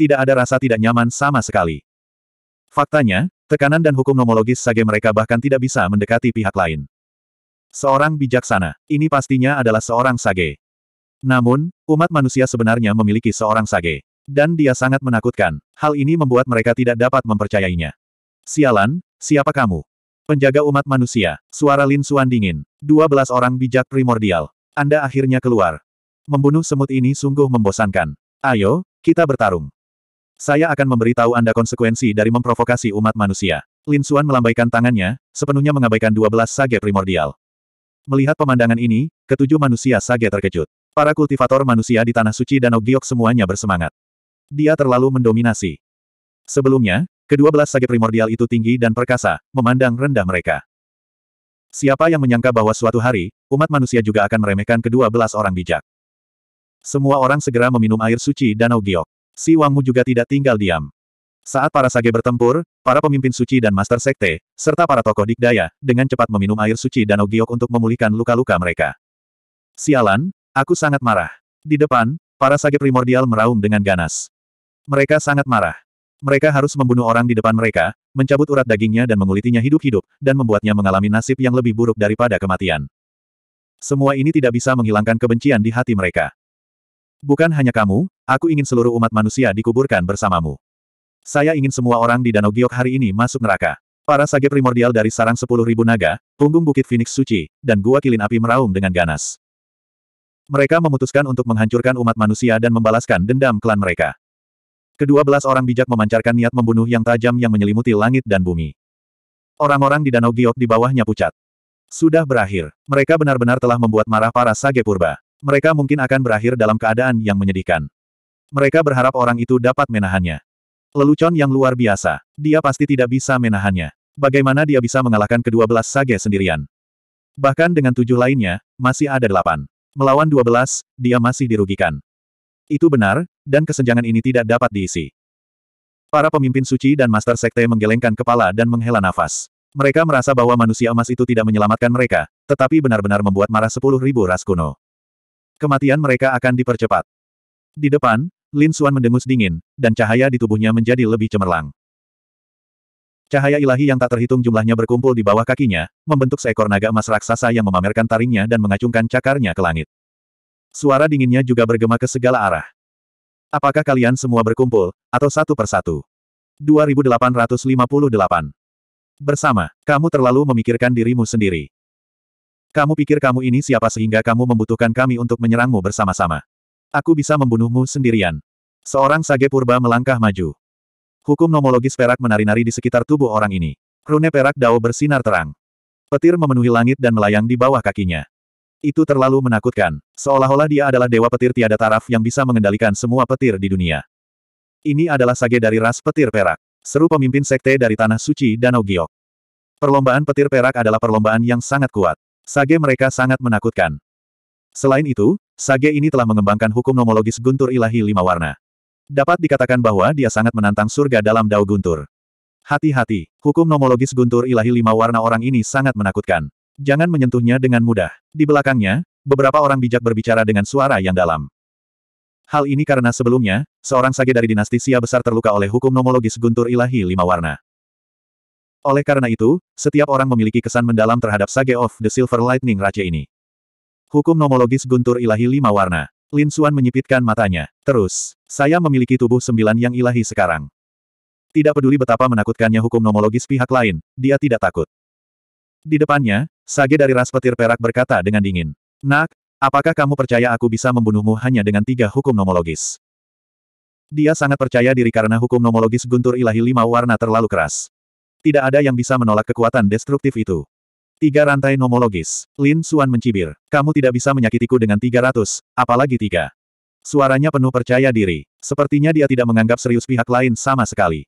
Tidak ada rasa tidak nyaman sama sekali. Faktanya, tekanan dan hukum nomologis sage mereka bahkan tidak bisa mendekati pihak lain. Seorang bijaksana, ini pastinya adalah seorang sage. Namun, umat manusia sebenarnya memiliki seorang sage. Dan dia sangat menakutkan. Hal ini membuat mereka tidak dapat mempercayainya. Sialan, siapa kamu? Penjaga umat manusia, suara Lin Suan dingin. Dua belas orang bijak primordial. Anda akhirnya keluar. Membunuh semut ini sungguh membosankan. Ayo, kita bertarung. Saya akan memberitahu Anda konsekuensi dari memprovokasi umat manusia. Lin Suan melambaikan tangannya, sepenuhnya mengabaikan dua belas sage primordial. Melihat pemandangan ini, ketujuh manusia sage terkejut. Para kultivator manusia di Tanah Suci Danau Giok semuanya bersemangat. Dia terlalu mendominasi. Sebelumnya, Kedua belas sage primordial itu tinggi dan perkasa, memandang rendah mereka. Siapa yang menyangka bahwa suatu hari, umat manusia juga akan meremehkan kedua belas orang bijak. Semua orang segera meminum air suci Danau Giok. Si Wangmu juga tidak tinggal diam. Saat para sage bertempur, para pemimpin suci dan master sekte, serta para tokoh dikdaya, dengan cepat meminum air suci Danau Giok untuk memulihkan luka-luka mereka. Sialan, aku sangat marah. Di depan, para sage primordial meraung dengan ganas. Mereka sangat marah. Mereka harus membunuh orang di depan mereka, mencabut urat dagingnya dan mengulitinya hidup-hidup, dan membuatnya mengalami nasib yang lebih buruk daripada kematian. Semua ini tidak bisa menghilangkan kebencian di hati mereka. Bukan hanya kamu, aku ingin seluruh umat manusia dikuburkan bersamamu. Saya ingin semua orang di Danau Giok hari ini masuk neraka. Para sage primordial dari sarang Sepuluh Ribu naga, punggung bukit Phoenix suci, dan gua kilin api meraung dengan ganas. Mereka memutuskan untuk menghancurkan umat manusia dan membalaskan dendam klan mereka. Kedua belas orang bijak memancarkan niat membunuh yang tajam yang menyelimuti langit dan bumi. Orang-orang di Danau Giok di bawahnya pucat. Sudah berakhir. Mereka benar-benar telah membuat marah para Sage Purba. Mereka mungkin akan berakhir dalam keadaan yang menyedihkan. Mereka berharap orang itu dapat menahannya. Lelucon yang luar biasa. Dia pasti tidak bisa menahannya. Bagaimana dia bisa mengalahkan kedua belas Sage sendirian? Bahkan dengan tujuh lainnya, masih ada delapan. Melawan dua belas, dia masih dirugikan. Itu benar, dan kesenjangan ini tidak dapat diisi. Para pemimpin suci dan master sekte menggelengkan kepala dan menghela nafas. Mereka merasa bahwa manusia emas itu tidak menyelamatkan mereka, tetapi benar-benar membuat marah sepuluh ribu ras kuno. Kematian mereka akan dipercepat. Di depan, Lin Xuan mendengus dingin, dan cahaya di tubuhnya menjadi lebih cemerlang. Cahaya ilahi yang tak terhitung jumlahnya berkumpul di bawah kakinya, membentuk seekor naga emas raksasa yang memamerkan taringnya dan mengacungkan cakarnya ke langit. Suara dinginnya juga bergema ke segala arah. Apakah kalian semua berkumpul, atau satu persatu? 2858. Bersama, kamu terlalu memikirkan dirimu sendiri. Kamu pikir kamu ini siapa sehingga kamu membutuhkan kami untuk menyerangmu bersama-sama. Aku bisa membunuhmu sendirian. Seorang sage purba melangkah maju. Hukum nomologis perak menari-nari di sekitar tubuh orang ini. Rune perak dao bersinar terang. Petir memenuhi langit dan melayang di bawah kakinya. Itu terlalu menakutkan, seolah-olah dia adalah dewa petir tiada taraf yang bisa mengendalikan semua petir di dunia. Ini adalah sage dari ras petir perak, seru pemimpin sekte dari Tanah Suci Danau Giok. Perlombaan petir perak adalah perlombaan yang sangat kuat. Sage mereka sangat menakutkan. Selain itu, sage ini telah mengembangkan hukum nomologis guntur ilahi lima warna. Dapat dikatakan bahwa dia sangat menantang surga dalam dao guntur. Hati-hati, hukum nomologis guntur ilahi lima warna orang ini sangat menakutkan. Jangan menyentuhnya dengan mudah. Di belakangnya, beberapa orang bijak berbicara dengan suara yang dalam. Hal ini karena sebelumnya, seorang sage dari dinasti Sia besar terluka oleh hukum nomologis guntur ilahi lima warna. Oleh karena itu, setiap orang memiliki kesan mendalam terhadap sage of the Silver Lightning Raja ini. Hukum nomologis guntur ilahi lima warna. Lin Xuan menyipitkan matanya. Terus, saya memiliki tubuh sembilan yang ilahi sekarang. Tidak peduli betapa menakutkannya hukum nomologis pihak lain, dia tidak takut. Di depannya, Sage dari ras petir perak berkata dengan dingin. Nak, apakah kamu percaya aku bisa membunuhmu hanya dengan tiga hukum nomologis? Dia sangat percaya diri karena hukum nomologis guntur ilahi lima warna terlalu keras. Tidak ada yang bisa menolak kekuatan destruktif itu. Tiga rantai nomologis. Lin Suan mencibir. Kamu tidak bisa menyakitiku dengan tiga ratus, apalagi tiga. Suaranya penuh percaya diri. Sepertinya dia tidak menganggap serius pihak lain sama sekali.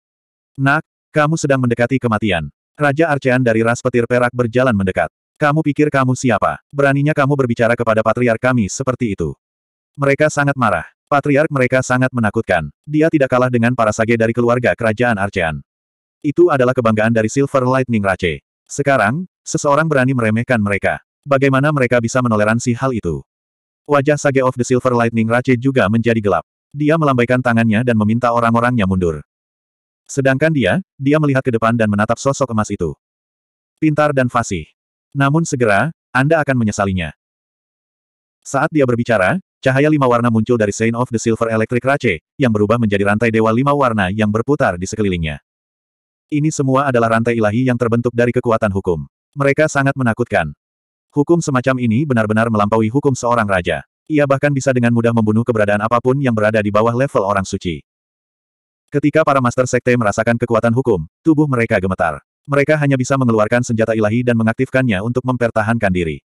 Nak, kamu sedang mendekati kematian. Raja Arcean dari ras petir perak berjalan mendekat. Kamu pikir kamu siapa? Beraninya kamu berbicara kepada patriark kami seperti itu. Mereka sangat marah. Patriark mereka sangat menakutkan. Dia tidak kalah dengan para sage dari keluarga kerajaan Archean. Itu adalah kebanggaan dari Silver Lightning Rache. Sekarang, seseorang berani meremehkan mereka. Bagaimana mereka bisa menoleransi hal itu? Wajah Sage of the Silver Lightning Rache juga menjadi gelap. Dia melambaikan tangannya dan meminta orang-orangnya mundur. Sedangkan dia, dia melihat ke depan dan menatap sosok emas itu. Pintar dan fasih. Namun segera, Anda akan menyesalinya. Saat dia berbicara, cahaya lima warna muncul dari Saint of the Silver Electric Rache, yang berubah menjadi rantai dewa lima warna yang berputar di sekelilingnya. Ini semua adalah rantai ilahi yang terbentuk dari kekuatan hukum. Mereka sangat menakutkan. Hukum semacam ini benar-benar melampaui hukum seorang raja. Ia bahkan bisa dengan mudah membunuh keberadaan apapun yang berada di bawah level orang suci. Ketika para Master Sekte merasakan kekuatan hukum, tubuh mereka gemetar. Mereka hanya bisa mengeluarkan senjata ilahi dan mengaktifkannya untuk mempertahankan diri.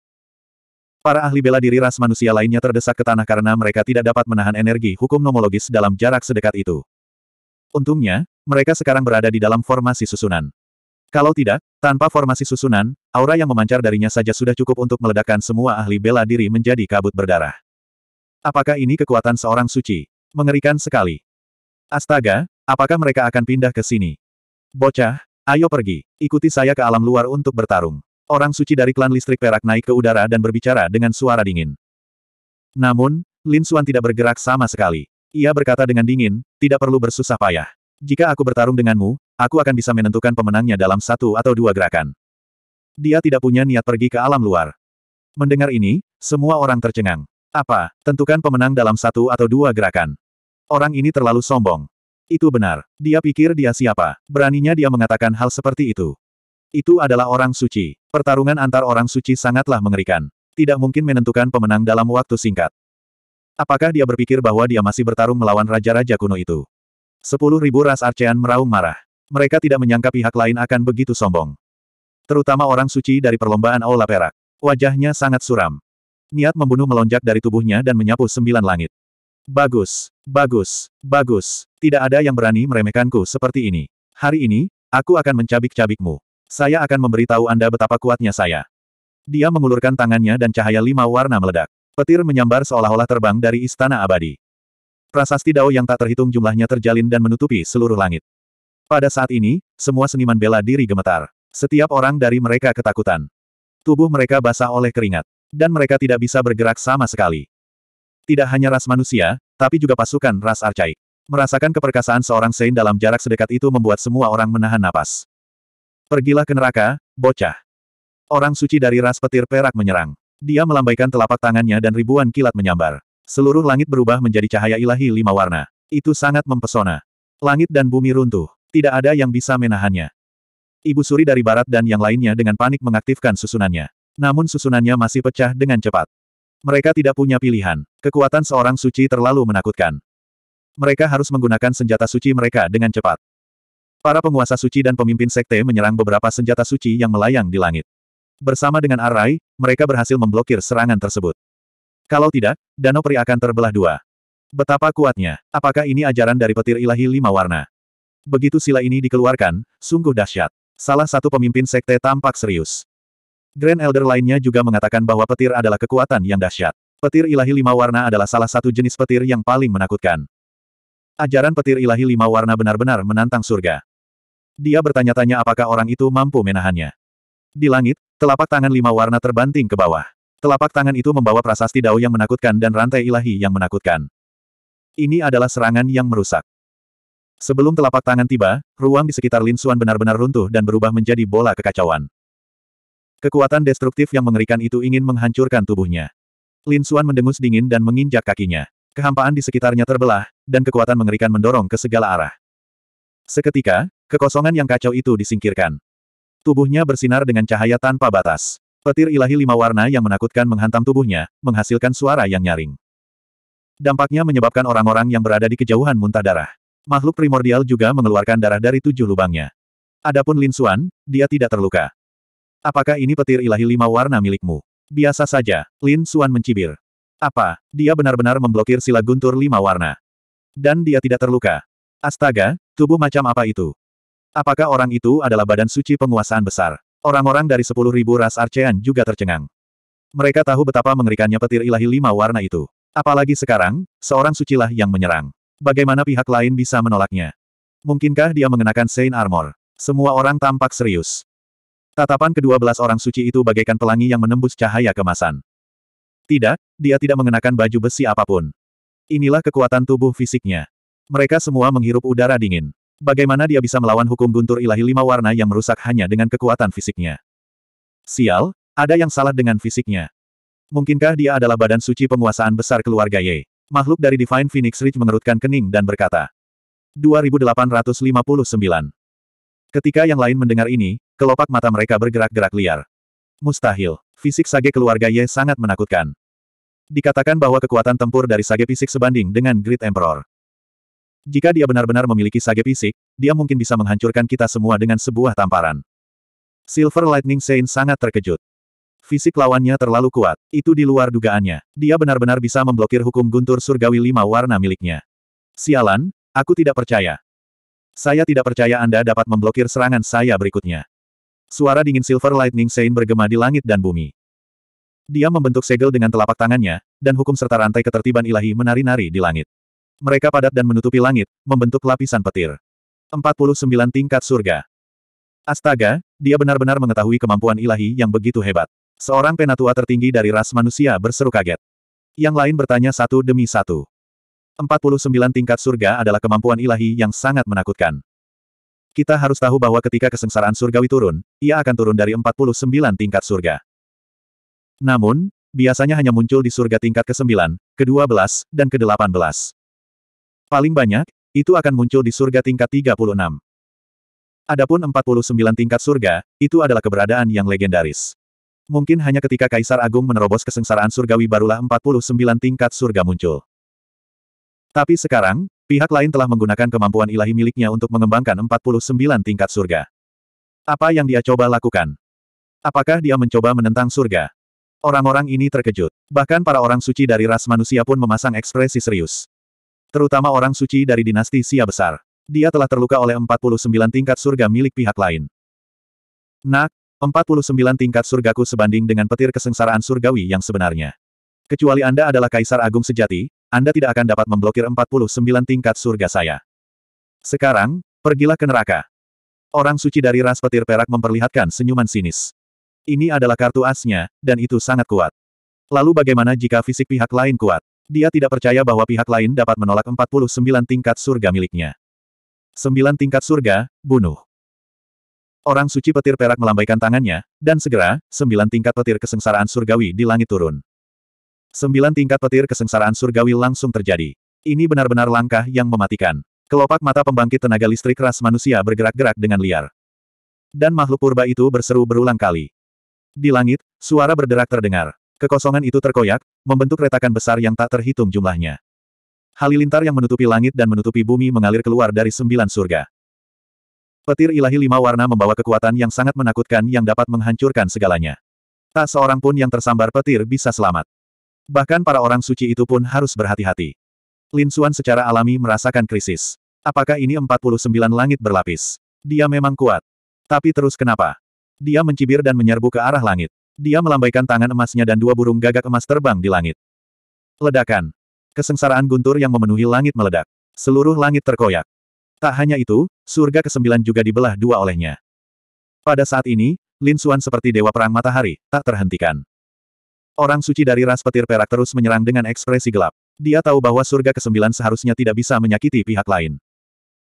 Para ahli bela diri ras manusia lainnya terdesak ke tanah karena mereka tidak dapat menahan energi hukum nomologis dalam jarak sedekat itu. Untungnya, mereka sekarang berada di dalam formasi susunan. Kalau tidak, tanpa formasi susunan, aura yang memancar darinya saja sudah cukup untuk meledakkan semua ahli bela diri menjadi kabut berdarah. Apakah ini kekuatan seorang suci? Mengerikan sekali. Astaga, apakah mereka akan pindah ke sini? Bocah, Ayo pergi. Ikuti saya ke alam luar untuk bertarung. Orang suci dari klan listrik perak naik ke udara dan berbicara dengan suara dingin. Namun, Lin Xuan tidak bergerak sama sekali. Ia berkata dengan dingin, tidak perlu bersusah payah. Jika aku bertarung denganmu, aku akan bisa menentukan pemenangnya dalam satu atau dua gerakan. Dia tidak punya niat pergi ke alam luar. Mendengar ini, semua orang tercengang. Apa, tentukan pemenang dalam satu atau dua gerakan. Orang ini terlalu sombong. Itu benar. Dia pikir dia siapa. Beraninya dia mengatakan hal seperti itu. Itu adalah orang suci. Pertarungan antar orang suci sangatlah mengerikan. Tidak mungkin menentukan pemenang dalam waktu singkat. Apakah dia berpikir bahwa dia masih bertarung melawan raja-raja kuno itu? Sepuluh ribu ras Arcean meraung marah. Mereka tidak menyangka pihak lain akan begitu sombong. Terutama orang suci dari perlombaan Aula Perak. Wajahnya sangat suram. Niat membunuh melonjak dari tubuhnya dan menyapu sembilan langit. Bagus, bagus, bagus. Tidak ada yang berani meremehkanku seperti ini. Hari ini, aku akan mencabik-cabikmu. Saya akan memberitahu Anda betapa kuatnya saya. Dia mengulurkan tangannya dan cahaya lima warna meledak. Petir menyambar seolah-olah terbang dari istana abadi. Prasasti Dao yang tak terhitung jumlahnya terjalin dan menutupi seluruh langit. Pada saat ini, semua seniman bela diri gemetar. Setiap orang dari mereka ketakutan. Tubuh mereka basah oleh keringat. Dan mereka tidak bisa bergerak sama sekali. Tidak hanya ras manusia, tapi juga pasukan ras arcaik. Merasakan keperkasaan seorang Sein dalam jarak sedekat itu membuat semua orang menahan napas. Pergilah ke neraka, bocah. Orang suci dari ras petir perak menyerang. Dia melambaikan telapak tangannya dan ribuan kilat menyambar. Seluruh langit berubah menjadi cahaya ilahi lima warna. Itu sangat mempesona. Langit dan bumi runtuh. Tidak ada yang bisa menahannya. Ibu suri dari barat dan yang lainnya dengan panik mengaktifkan susunannya. Namun susunannya masih pecah dengan cepat. Mereka tidak punya pilihan. Kekuatan seorang suci terlalu menakutkan. Mereka harus menggunakan senjata suci mereka dengan cepat. Para penguasa suci dan pemimpin sekte menyerang beberapa senjata suci yang melayang di langit. Bersama dengan Arai, mereka berhasil memblokir serangan tersebut. Kalau tidak, Danau Peri akan terbelah dua. Betapa kuatnya. Apakah ini ajaran dari petir ilahi lima warna? Begitu sila ini dikeluarkan, sungguh dahsyat. Salah satu pemimpin sekte tampak serius. Grand Elder lainnya juga mengatakan bahwa petir adalah kekuatan yang dahsyat. Petir ilahi lima warna adalah salah satu jenis petir yang paling menakutkan. Ajaran petir ilahi lima warna benar-benar menantang surga. Dia bertanya-tanya apakah orang itu mampu menahannya. Di langit, telapak tangan lima warna terbanting ke bawah. Telapak tangan itu membawa prasasti dao yang menakutkan dan rantai ilahi yang menakutkan. Ini adalah serangan yang merusak. Sebelum telapak tangan tiba, ruang di sekitar Lin Xuan benar-benar runtuh dan berubah menjadi bola kekacauan. Kekuatan destruktif yang mengerikan itu ingin menghancurkan tubuhnya. Lin Xuan mendengus dingin dan menginjak kakinya. Kehampaan di sekitarnya terbelah, dan kekuatan mengerikan mendorong ke segala arah. Seketika, kekosongan yang kacau itu disingkirkan. Tubuhnya bersinar dengan cahaya tanpa batas. Petir ilahi lima warna yang menakutkan menghantam tubuhnya, menghasilkan suara yang nyaring. Dampaknya menyebabkan orang-orang yang berada di kejauhan muntah darah. Makhluk primordial juga mengeluarkan darah dari tujuh lubangnya. Adapun Lin Xuan, dia tidak terluka. Apakah ini petir ilahi lima warna milikmu? Biasa saja, Lin Suan mencibir. Apa, dia benar-benar memblokir sila guntur lima warna. Dan dia tidak terluka. Astaga, tubuh macam apa itu? Apakah orang itu adalah badan suci penguasaan besar? Orang-orang dari sepuluh ribu ras Arcean juga tercengang. Mereka tahu betapa mengerikannya petir ilahi lima warna itu. Apalagi sekarang, seorang sucilah yang menyerang. Bagaimana pihak lain bisa menolaknya? Mungkinkah dia mengenakan Saint Armor? Semua orang tampak serius. Tatapan kedua belas orang suci itu bagaikan pelangi yang menembus cahaya kemasan. Tidak, dia tidak mengenakan baju besi apapun. Inilah kekuatan tubuh fisiknya. Mereka semua menghirup udara dingin. Bagaimana dia bisa melawan hukum guntur ilahi lima warna yang merusak hanya dengan kekuatan fisiknya? Sial, ada yang salah dengan fisiknya. Mungkinkah dia adalah badan suci penguasaan besar keluarga Ye? Makhluk dari Divine Phoenix Ridge mengerutkan kening dan berkata. 2859 Ketika yang lain mendengar ini, kelopak mata mereka bergerak-gerak liar. Mustahil. Fisik sage keluarga Ye sangat menakutkan. Dikatakan bahwa kekuatan tempur dari sage fisik sebanding dengan Great Emperor. Jika dia benar-benar memiliki sage fisik, dia mungkin bisa menghancurkan kita semua dengan sebuah tamparan. Silver Lightning Saint sangat terkejut. Fisik lawannya terlalu kuat, itu di luar dugaannya. Dia benar-benar bisa memblokir hukum guntur surgawi lima warna miliknya. Sialan, aku tidak percaya. Saya tidak percaya Anda dapat memblokir serangan saya berikutnya. Suara dingin Silver Lightning Sein bergema di langit dan bumi. Dia membentuk segel dengan telapak tangannya, dan hukum serta rantai ketertiban ilahi menari-nari di langit. Mereka padat dan menutupi langit, membentuk lapisan petir. 49 tingkat surga. Astaga, dia benar-benar mengetahui kemampuan ilahi yang begitu hebat. Seorang penatua tertinggi dari ras manusia berseru kaget. Yang lain bertanya satu demi satu. 49 tingkat surga adalah kemampuan ilahi yang sangat menakutkan. Kita harus tahu bahwa ketika kesengsaraan surgawi turun, ia akan turun dari 49 tingkat surga. Namun, biasanya hanya muncul di surga tingkat ke-9, ke-12, dan ke-18. Paling banyak, itu akan muncul di surga tingkat 36. Adapun 49 tingkat surga, itu adalah keberadaan yang legendaris. Mungkin hanya ketika Kaisar Agung menerobos kesengsaraan surgawi barulah 49 tingkat surga muncul. Tapi sekarang, pihak lain telah menggunakan kemampuan ilahi miliknya untuk mengembangkan 49 tingkat surga. Apa yang dia coba lakukan? Apakah dia mencoba menentang surga? Orang-orang ini terkejut. Bahkan para orang suci dari ras manusia pun memasang ekspresi serius. Terutama orang suci dari dinasti Sia Besar. Dia telah terluka oleh 49 tingkat surga milik pihak lain. Nak, 49 tingkat surgaku sebanding dengan petir kesengsaraan surgawi yang sebenarnya. Kecuali Anda adalah Kaisar Agung Sejati, anda tidak akan dapat memblokir 49 tingkat surga saya. Sekarang, pergilah ke neraka. Orang suci dari ras petir perak memperlihatkan senyuman sinis. Ini adalah kartu asnya, dan itu sangat kuat. Lalu bagaimana jika fisik pihak lain kuat? Dia tidak percaya bahwa pihak lain dapat menolak 49 tingkat surga miliknya. 9 tingkat surga, bunuh. Orang suci petir perak melambaikan tangannya, dan segera, sembilan tingkat petir kesengsaraan surgawi di langit turun. Sembilan tingkat petir kesengsaraan surgawi langsung terjadi. Ini benar-benar langkah yang mematikan. Kelopak mata pembangkit tenaga listrik ras manusia bergerak-gerak dengan liar. Dan makhluk purba itu berseru berulang kali. Di langit, suara berderak terdengar. Kekosongan itu terkoyak, membentuk retakan besar yang tak terhitung jumlahnya. Halilintar yang menutupi langit dan menutupi bumi mengalir keluar dari sembilan surga. Petir ilahi lima warna membawa kekuatan yang sangat menakutkan yang dapat menghancurkan segalanya. Tak seorang pun yang tersambar petir bisa selamat. Bahkan para orang suci itu pun harus berhati-hati. Lin Xuan secara alami merasakan krisis. Apakah ini 49 langit berlapis? Dia memang kuat. Tapi terus kenapa? Dia mencibir dan menyerbu ke arah langit. Dia melambaikan tangan emasnya dan dua burung gagak emas terbang di langit. Ledakan. Kesengsaraan guntur yang memenuhi langit meledak. Seluruh langit terkoyak. Tak hanya itu, surga kesembilan juga dibelah dua olehnya. Pada saat ini, Lin Xuan seperti dewa perang matahari, tak terhentikan. Orang suci dari ras petir perak terus menyerang dengan ekspresi gelap. Dia tahu bahwa surga ke-9 seharusnya tidak bisa menyakiti pihak lain.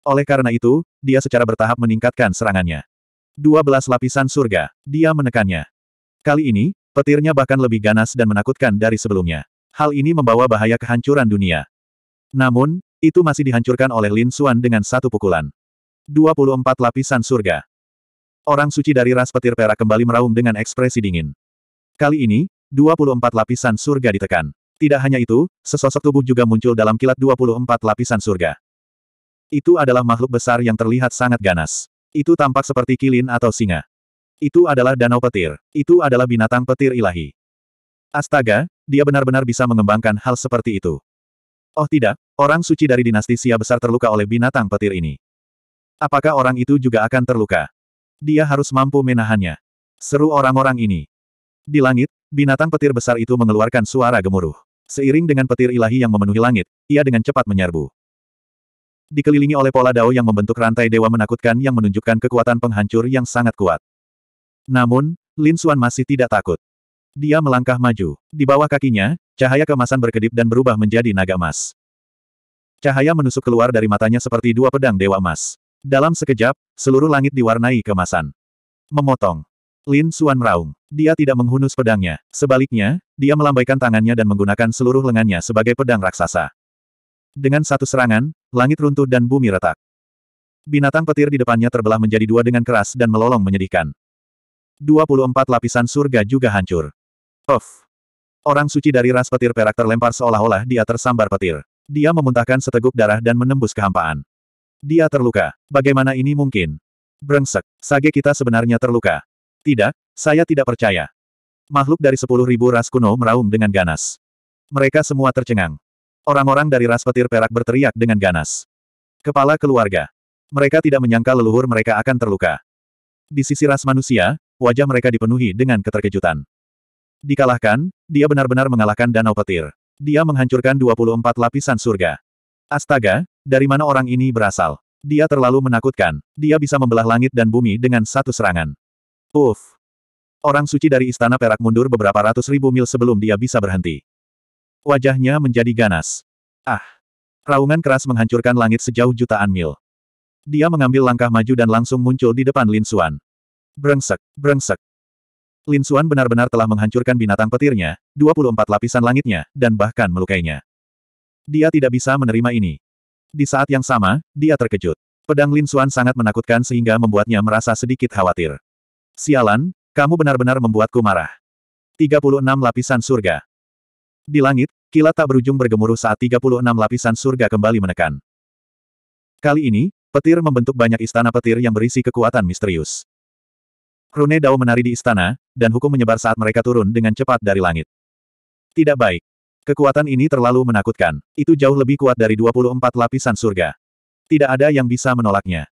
Oleh karena itu, dia secara bertahap meningkatkan serangannya. 12 lapisan surga, dia menekannya. Kali ini, petirnya bahkan lebih ganas dan menakutkan dari sebelumnya. Hal ini membawa bahaya kehancuran dunia. Namun, itu masih dihancurkan oleh Lin Xuan dengan satu pukulan. 24 lapisan surga. Orang suci dari ras petir perak kembali meraung dengan ekspresi dingin. Kali ini, 24 lapisan surga ditekan. Tidak hanya itu, sesosok tubuh juga muncul dalam kilat 24 lapisan surga. Itu adalah makhluk besar yang terlihat sangat ganas. Itu tampak seperti kilin atau singa. Itu adalah danau petir. Itu adalah binatang petir ilahi. Astaga, dia benar-benar bisa mengembangkan hal seperti itu. Oh tidak, orang suci dari dinasti Sia besar terluka oleh binatang petir ini. Apakah orang itu juga akan terluka? Dia harus mampu menahannya. Seru orang-orang ini. Di langit, Binatang petir besar itu mengeluarkan suara gemuruh. Seiring dengan petir ilahi yang memenuhi langit, ia dengan cepat menyerbu. Dikelilingi oleh pola dao yang membentuk rantai dewa menakutkan yang menunjukkan kekuatan penghancur yang sangat kuat. Namun, Lin Xuan masih tidak takut. Dia melangkah maju. Di bawah kakinya, cahaya kemasan berkedip dan berubah menjadi naga emas. Cahaya menusuk keluar dari matanya seperti dua pedang dewa emas. Dalam sekejap, seluruh langit diwarnai kemasan. Memotong. Lin Xuan meraung. Dia tidak menghunus pedangnya. Sebaliknya, dia melambaikan tangannya dan menggunakan seluruh lengannya sebagai pedang raksasa. Dengan satu serangan, langit runtuh dan bumi retak. Binatang petir di depannya terbelah menjadi dua dengan keras dan melolong menyedihkan. 24 lapisan surga juga hancur. Of! Orang suci dari ras petir perak terlempar seolah-olah dia tersambar petir. Dia memuntahkan seteguk darah dan menembus kehampaan. Dia terluka. Bagaimana ini mungkin? Brengsek. Sage kita sebenarnya terluka. Tidak, saya tidak percaya. Makhluk dari sepuluh ribu ras kuno meraung dengan ganas. Mereka semua tercengang. Orang-orang dari ras petir perak berteriak dengan ganas. Kepala keluarga. Mereka tidak menyangka leluhur mereka akan terluka. Di sisi ras manusia, wajah mereka dipenuhi dengan keterkejutan. Dikalahkan, dia benar-benar mengalahkan danau petir. Dia menghancurkan 24 lapisan surga. Astaga, dari mana orang ini berasal? Dia terlalu menakutkan. Dia bisa membelah langit dan bumi dengan satu serangan. Uf! Orang suci dari istana perak mundur beberapa ratus ribu mil sebelum dia bisa berhenti. Wajahnya menjadi ganas. Ah! Raungan keras menghancurkan langit sejauh jutaan mil. Dia mengambil langkah maju dan langsung muncul di depan Lin Xuan. Brengsek, brengsek. Lin Xuan benar-benar telah menghancurkan binatang petirnya, 24 lapisan langitnya, dan bahkan melukainya. Dia tidak bisa menerima ini. Di saat yang sama, dia terkejut. Pedang Lin Xuan sangat menakutkan sehingga membuatnya merasa sedikit khawatir. Sialan, kamu benar-benar membuatku marah. 36 lapisan surga. Di langit, kilat tak berujung bergemuruh saat 36 lapisan surga kembali menekan. Kali ini, petir membentuk banyak istana petir yang berisi kekuatan misterius. Rune Dao menari di istana, dan hukum menyebar saat mereka turun dengan cepat dari langit. Tidak baik. Kekuatan ini terlalu menakutkan. Itu jauh lebih kuat dari 24 lapisan surga. Tidak ada yang bisa menolaknya.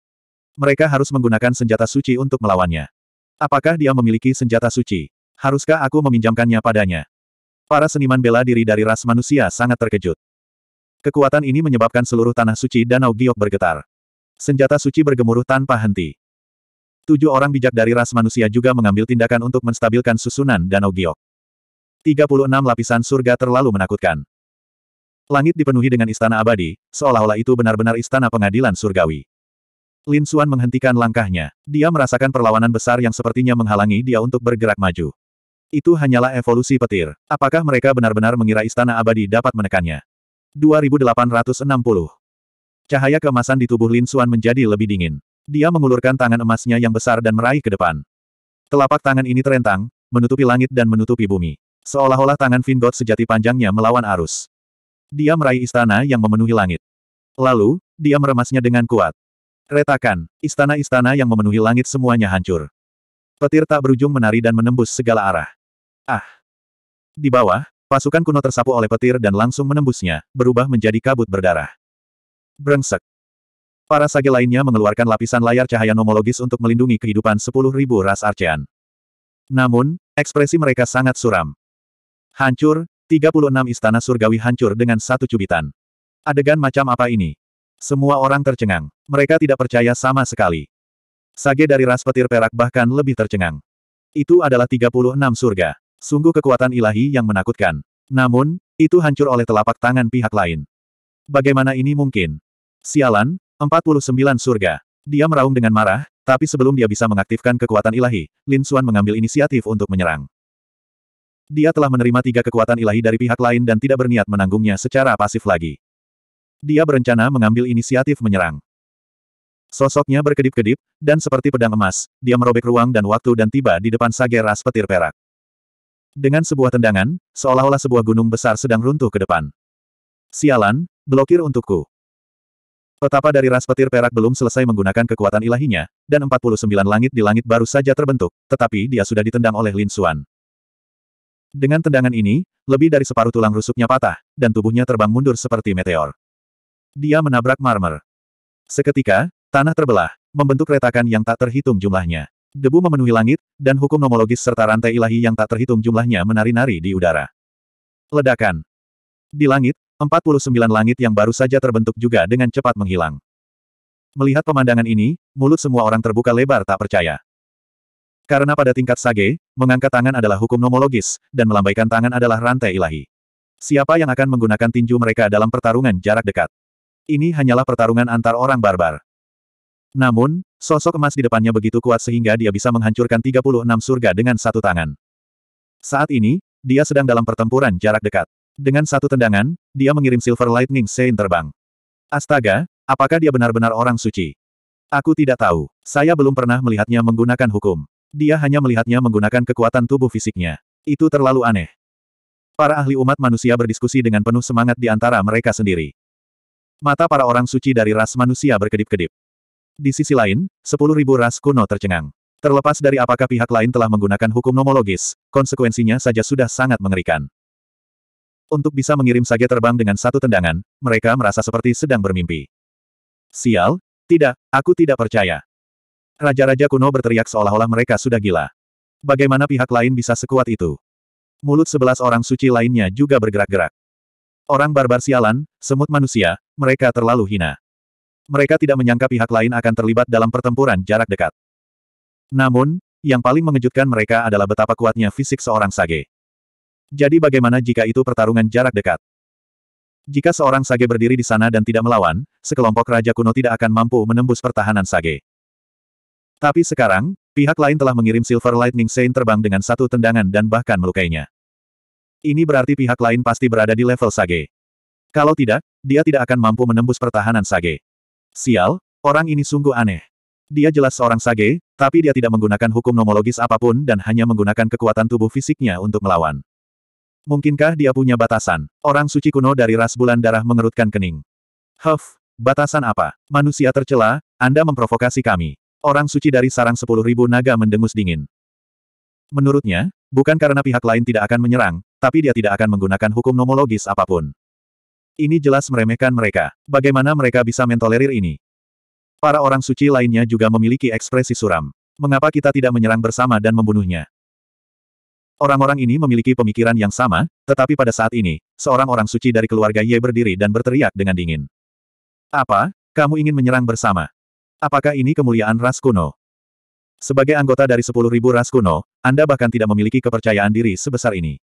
Mereka harus menggunakan senjata suci untuk melawannya. Apakah dia memiliki senjata suci? Haruskah aku meminjamkannya padanya? Para seniman bela diri dari ras manusia sangat terkejut. Kekuatan ini menyebabkan seluruh tanah suci Danau Giok bergetar. Senjata suci bergemuruh tanpa henti. Tujuh orang bijak dari ras manusia juga mengambil tindakan untuk menstabilkan susunan Danau Giok. 36 lapisan surga terlalu menakutkan. Langit dipenuhi dengan istana abadi, seolah-olah itu benar-benar istana pengadilan surgawi. Lin Xuan menghentikan langkahnya. Dia merasakan perlawanan besar yang sepertinya menghalangi dia untuk bergerak maju. Itu hanyalah evolusi petir. Apakah mereka benar-benar mengira istana abadi dapat menekannya? 2860 Cahaya keemasan di tubuh Lin Xuan menjadi lebih dingin. Dia mengulurkan tangan emasnya yang besar dan meraih ke depan. Telapak tangan ini terentang, menutupi langit dan menutupi bumi. Seolah-olah tangan Vingot sejati panjangnya melawan arus. Dia meraih istana yang memenuhi langit. Lalu, dia meremasnya dengan kuat. Retakan, istana-istana yang memenuhi langit semuanya hancur. Petir tak berujung menari dan menembus segala arah. Ah! Di bawah, pasukan kuno tersapu oleh petir dan langsung menembusnya, berubah menjadi kabut berdarah. Brengsek. Para sage lainnya mengeluarkan lapisan layar cahaya nomologis untuk melindungi kehidupan sepuluh ribu ras Arcean. Namun, ekspresi mereka sangat suram. Hancur, 36 istana surgawi hancur dengan satu cubitan. Adegan macam apa ini? Semua orang tercengang. Mereka tidak percaya sama sekali. Sage dari ras petir perak bahkan lebih tercengang. Itu adalah 36 surga. Sungguh kekuatan ilahi yang menakutkan. Namun, itu hancur oleh telapak tangan pihak lain. Bagaimana ini mungkin? Sialan, 49 surga. Dia meraung dengan marah, tapi sebelum dia bisa mengaktifkan kekuatan ilahi, Lin Xuan mengambil inisiatif untuk menyerang. Dia telah menerima tiga kekuatan ilahi dari pihak lain dan tidak berniat menanggungnya secara pasif lagi dia berencana mengambil inisiatif menyerang. Sosoknya berkedip-kedip, dan seperti pedang emas, dia merobek ruang dan waktu dan tiba di depan Sage Ras petir perak. Dengan sebuah tendangan, seolah-olah sebuah gunung besar sedang runtuh ke depan. Sialan, blokir untukku. Petapa dari ras petir perak belum selesai menggunakan kekuatan ilahinya, dan 49 langit di langit baru saja terbentuk, tetapi dia sudah ditendang oleh Lin Xuan. Dengan tendangan ini, lebih dari separuh tulang rusuknya patah, dan tubuhnya terbang mundur seperti meteor. Dia menabrak marmer. Seketika, tanah terbelah, membentuk retakan yang tak terhitung jumlahnya. Debu memenuhi langit, dan hukum nomologis serta rantai ilahi yang tak terhitung jumlahnya menari-nari di udara. Ledakan. Di langit, 49 langit yang baru saja terbentuk juga dengan cepat menghilang. Melihat pemandangan ini, mulut semua orang terbuka lebar tak percaya. Karena pada tingkat sage, mengangkat tangan adalah hukum nomologis, dan melambaikan tangan adalah rantai ilahi. Siapa yang akan menggunakan tinju mereka dalam pertarungan jarak dekat? Ini hanyalah pertarungan antar orang barbar. Namun, sosok emas di depannya begitu kuat sehingga dia bisa menghancurkan 36 surga dengan satu tangan. Saat ini, dia sedang dalam pertempuran jarak dekat. Dengan satu tendangan, dia mengirim Silver Lightning Sein terbang. Astaga, apakah dia benar-benar orang suci? Aku tidak tahu. Saya belum pernah melihatnya menggunakan hukum. Dia hanya melihatnya menggunakan kekuatan tubuh fisiknya. Itu terlalu aneh. Para ahli umat manusia berdiskusi dengan penuh semangat di antara mereka sendiri. Mata para orang suci dari ras manusia berkedip-kedip. Di sisi lain, sepuluh ribu ras kuno tercengang. Terlepas dari apakah pihak lain telah menggunakan hukum nomologis, konsekuensinya saja sudah sangat mengerikan. Untuk bisa mengirim Sage terbang dengan satu tendangan, mereka merasa seperti sedang bermimpi. Sial, tidak, aku tidak percaya. Raja-raja kuno berteriak seolah-olah mereka sudah gila. Bagaimana pihak lain bisa sekuat itu? Mulut sebelas orang suci lainnya juga bergerak-gerak. Orang barbar sialan, semut manusia, mereka terlalu hina. Mereka tidak menyangka pihak lain akan terlibat dalam pertempuran jarak dekat. Namun, yang paling mengejutkan mereka adalah betapa kuatnya fisik seorang Sage. Jadi bagaimana jika itu pertarungan jarak dekat? Jika seorang Sage berdiri di sana dan tidak melawan, sekelompok Raja kuno tidak akan mampu menembus pertahanan Sage. Tapi sekarang, pihak lain telah mengirim Silver Lightning Saint terbang dengan satu tendangan dan bahkan melukainya. Ini berarti pihak lain pasti berada di level Sage. Kalau tidak, dia tidak akan mampu menembus pertahanan Sage. Sial, orang ini sungguh aneh. Dia jelas seorang Sage, tapi dia tidak menggunakan hukum nomologis apapun dan hanya menggunakan kekuatan tubuh fisiknya untuk melawan. Mungkinkah dia punya batasan? Orang suci kuno dari ras bulan darah mengerutkan kening. Huff, batasan apa? Manusia tercela, Anda memprovokasi kami. Orang suci dari sarang sepuluh ribu naga mendengus dingin. Menurutnya, bukan karena pihak lain tidak akan menyerang, tapi dia tidak akan menggunakan hukum nomologis apapun. Ini jelas meremehkan mereka. Bagaimana mereka bisa mentolerir ini? Para orang suci lainnya juga memiliki ekspresi suram. Mengapa kita tidak menyerang bersama dan membunuhnya? Orang-orang ini memiliki pemikiran yang sama, tetapi pada saat ini, seorang orang suci dari keluarga Ye berdiri dan berteriak dengan dingin. Apa? Kamu ingin menyerang bersama? Apakah ini kemuliaan ras kuno? Sebagai anggota dari 10.000 ras kuno, Anda bahkan tidak memiliki kepercayaan diri sebesar ini.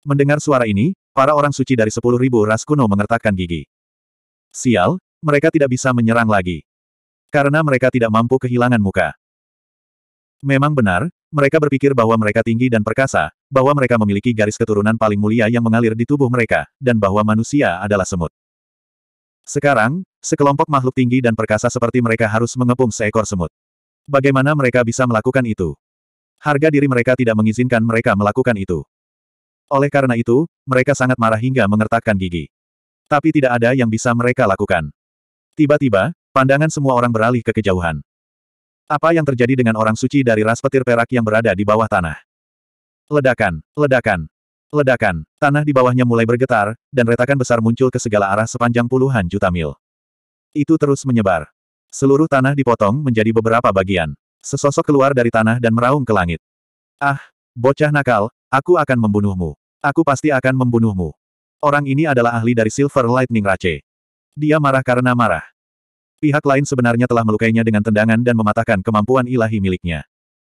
Mendengar suara ini, para orang suci dari sepuluh ribu ras kuno mengertakkan gigi. Sial, mereka tidak bisa menyerang lagi. Karena mereka tidak mampu kehilangan muka. Memang benar, mereka berpikir bahwa mereka tinggi dan perkasa, bahwa mereka memiliki garis keturunan paling mulia yang mengalir di tubuh mereka, dan bahwa manusia adalah semut. Sekarang, sekelompok makhluk tinggi dan perkasa seperti mereka harus mengepung seekor semut. Bagaimana mereka bisa melakukan itu? Harga diri mereka tidak mengizinkan mereka melakukan itu. Oleh karena itu, mereka sangat marah hingga mengertakkan gigi. Tapi tidak ada yang bisa mereka lakukan. Tiba-tiba, pandangan semua orang beralih ke kejauhan. Apa yang terjadi dengan orang suci dari ras petir perak yang berada di bawah tanah? Ledakan, ledakan, ledakan. Tanah di bawahnya mulai bergetar, dan retakan besar muncul ke segala arah sepanjang puluhan juta mil. Itu terus menyebar. Seluruh tanah dipotong menjadi beberapa bagian. Sesosok keluar dari tanah dan meraung ke langit. Ah, bocah nakal, aku akan membunuhmu. Aku pasti akan membunuhmu. Orang ini adalah ahli dari Silver Lightning Rache. Dia marah karena marah. Pihak lain sebenarnya telah melukainya dengan tendangan dan mematahkan kemampuan ilahi miliknya.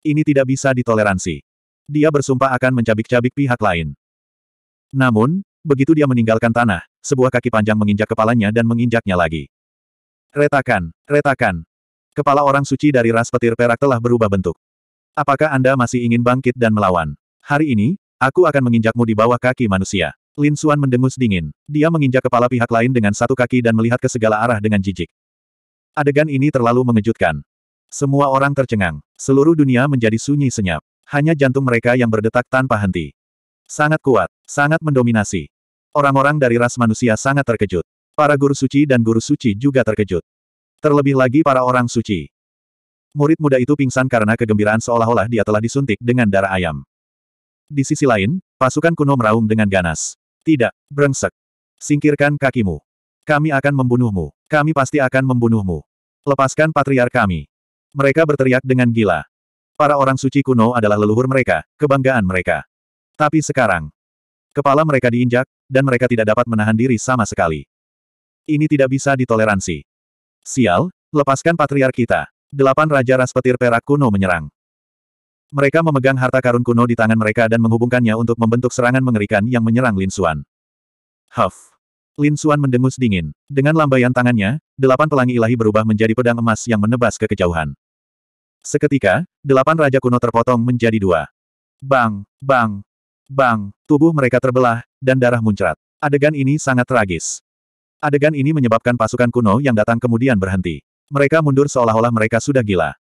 Ini tidak bisa ditoleransi. Dia bersumpah akan mencabik-cabik pihak lain. Namun, begitu dia meninggalkan tanah, sebuah kaki panjang menginjak kepalanya dan menginjaknya lagi. Retakan, retakan. Kepala orang suci dari ras petir perak telah berubah bentuk. Apakah Anda masih ingin bangkit dan melawan? Hari ini, Aku akan menginjakmu di bawah kaki manusia. Lin Xuan mendengus dingin. Dia menginjak kepala pihak lain dengan satu kaki dan melihat ke segala arah dengan jijik. Adegan ini terlalu mengejutkan. Semua orang tercengang. Seluruh dunia menjadi sunyi senyap. Hanya jantung mereka yang berdetak tanpa henti. Sangat kuat, sangat mendominasi. Orang-orang dari ras manusia sangat terkejut. Para guru suci dan guru suci juga terkejut. Terlebih lagi para orang suci. Murid muda itu pingsan karena kegembiraan seolah-olah dia telah disuntik dengan darah ayam. Di sisi lain, pasukan kuno meraung dengan ganas. Tidak, brengsek. Singkirkan kakimu. Kami akan membunuhmu. Kami pasti akan membunuhmu. Lepaskan patriar kami. Mereka berteriak dengan gila. Para orang suci kuno adalah leluhur mereka, kebanggaan mereka. Tapi sekarang, kepala mereka diinjak, dan mereka tidak dapat menahan diri sama sekali. Ini tidak bisa ditoleransi. Sial, lepaskan patriar kita. Delapan Raja Ras Petir Perak kuno menyerang. Mereka memegang harta karun kuno di tangan mereka dan menghubungkannya untuk membentuk serangan mengerikan yang menyerang Lin Xuan. Huff! Lin Xuan mendengus dingin. Dengan lambaian tangannya, delapan pelangi ilahi berubah menjadi pedang emas yang menebas ke kejauhan. Seketika, delapan raja kuno terpotong menjadi dua. Bang, bang, bang, tubuh mereka terbelah, dan darah muncrat. Adegan ini sangat tragis. Adegan ini menyebabkan pasukan kuno yang datang kemudian berhenti. Mereka mundur seolah-olah mereka sudah gila.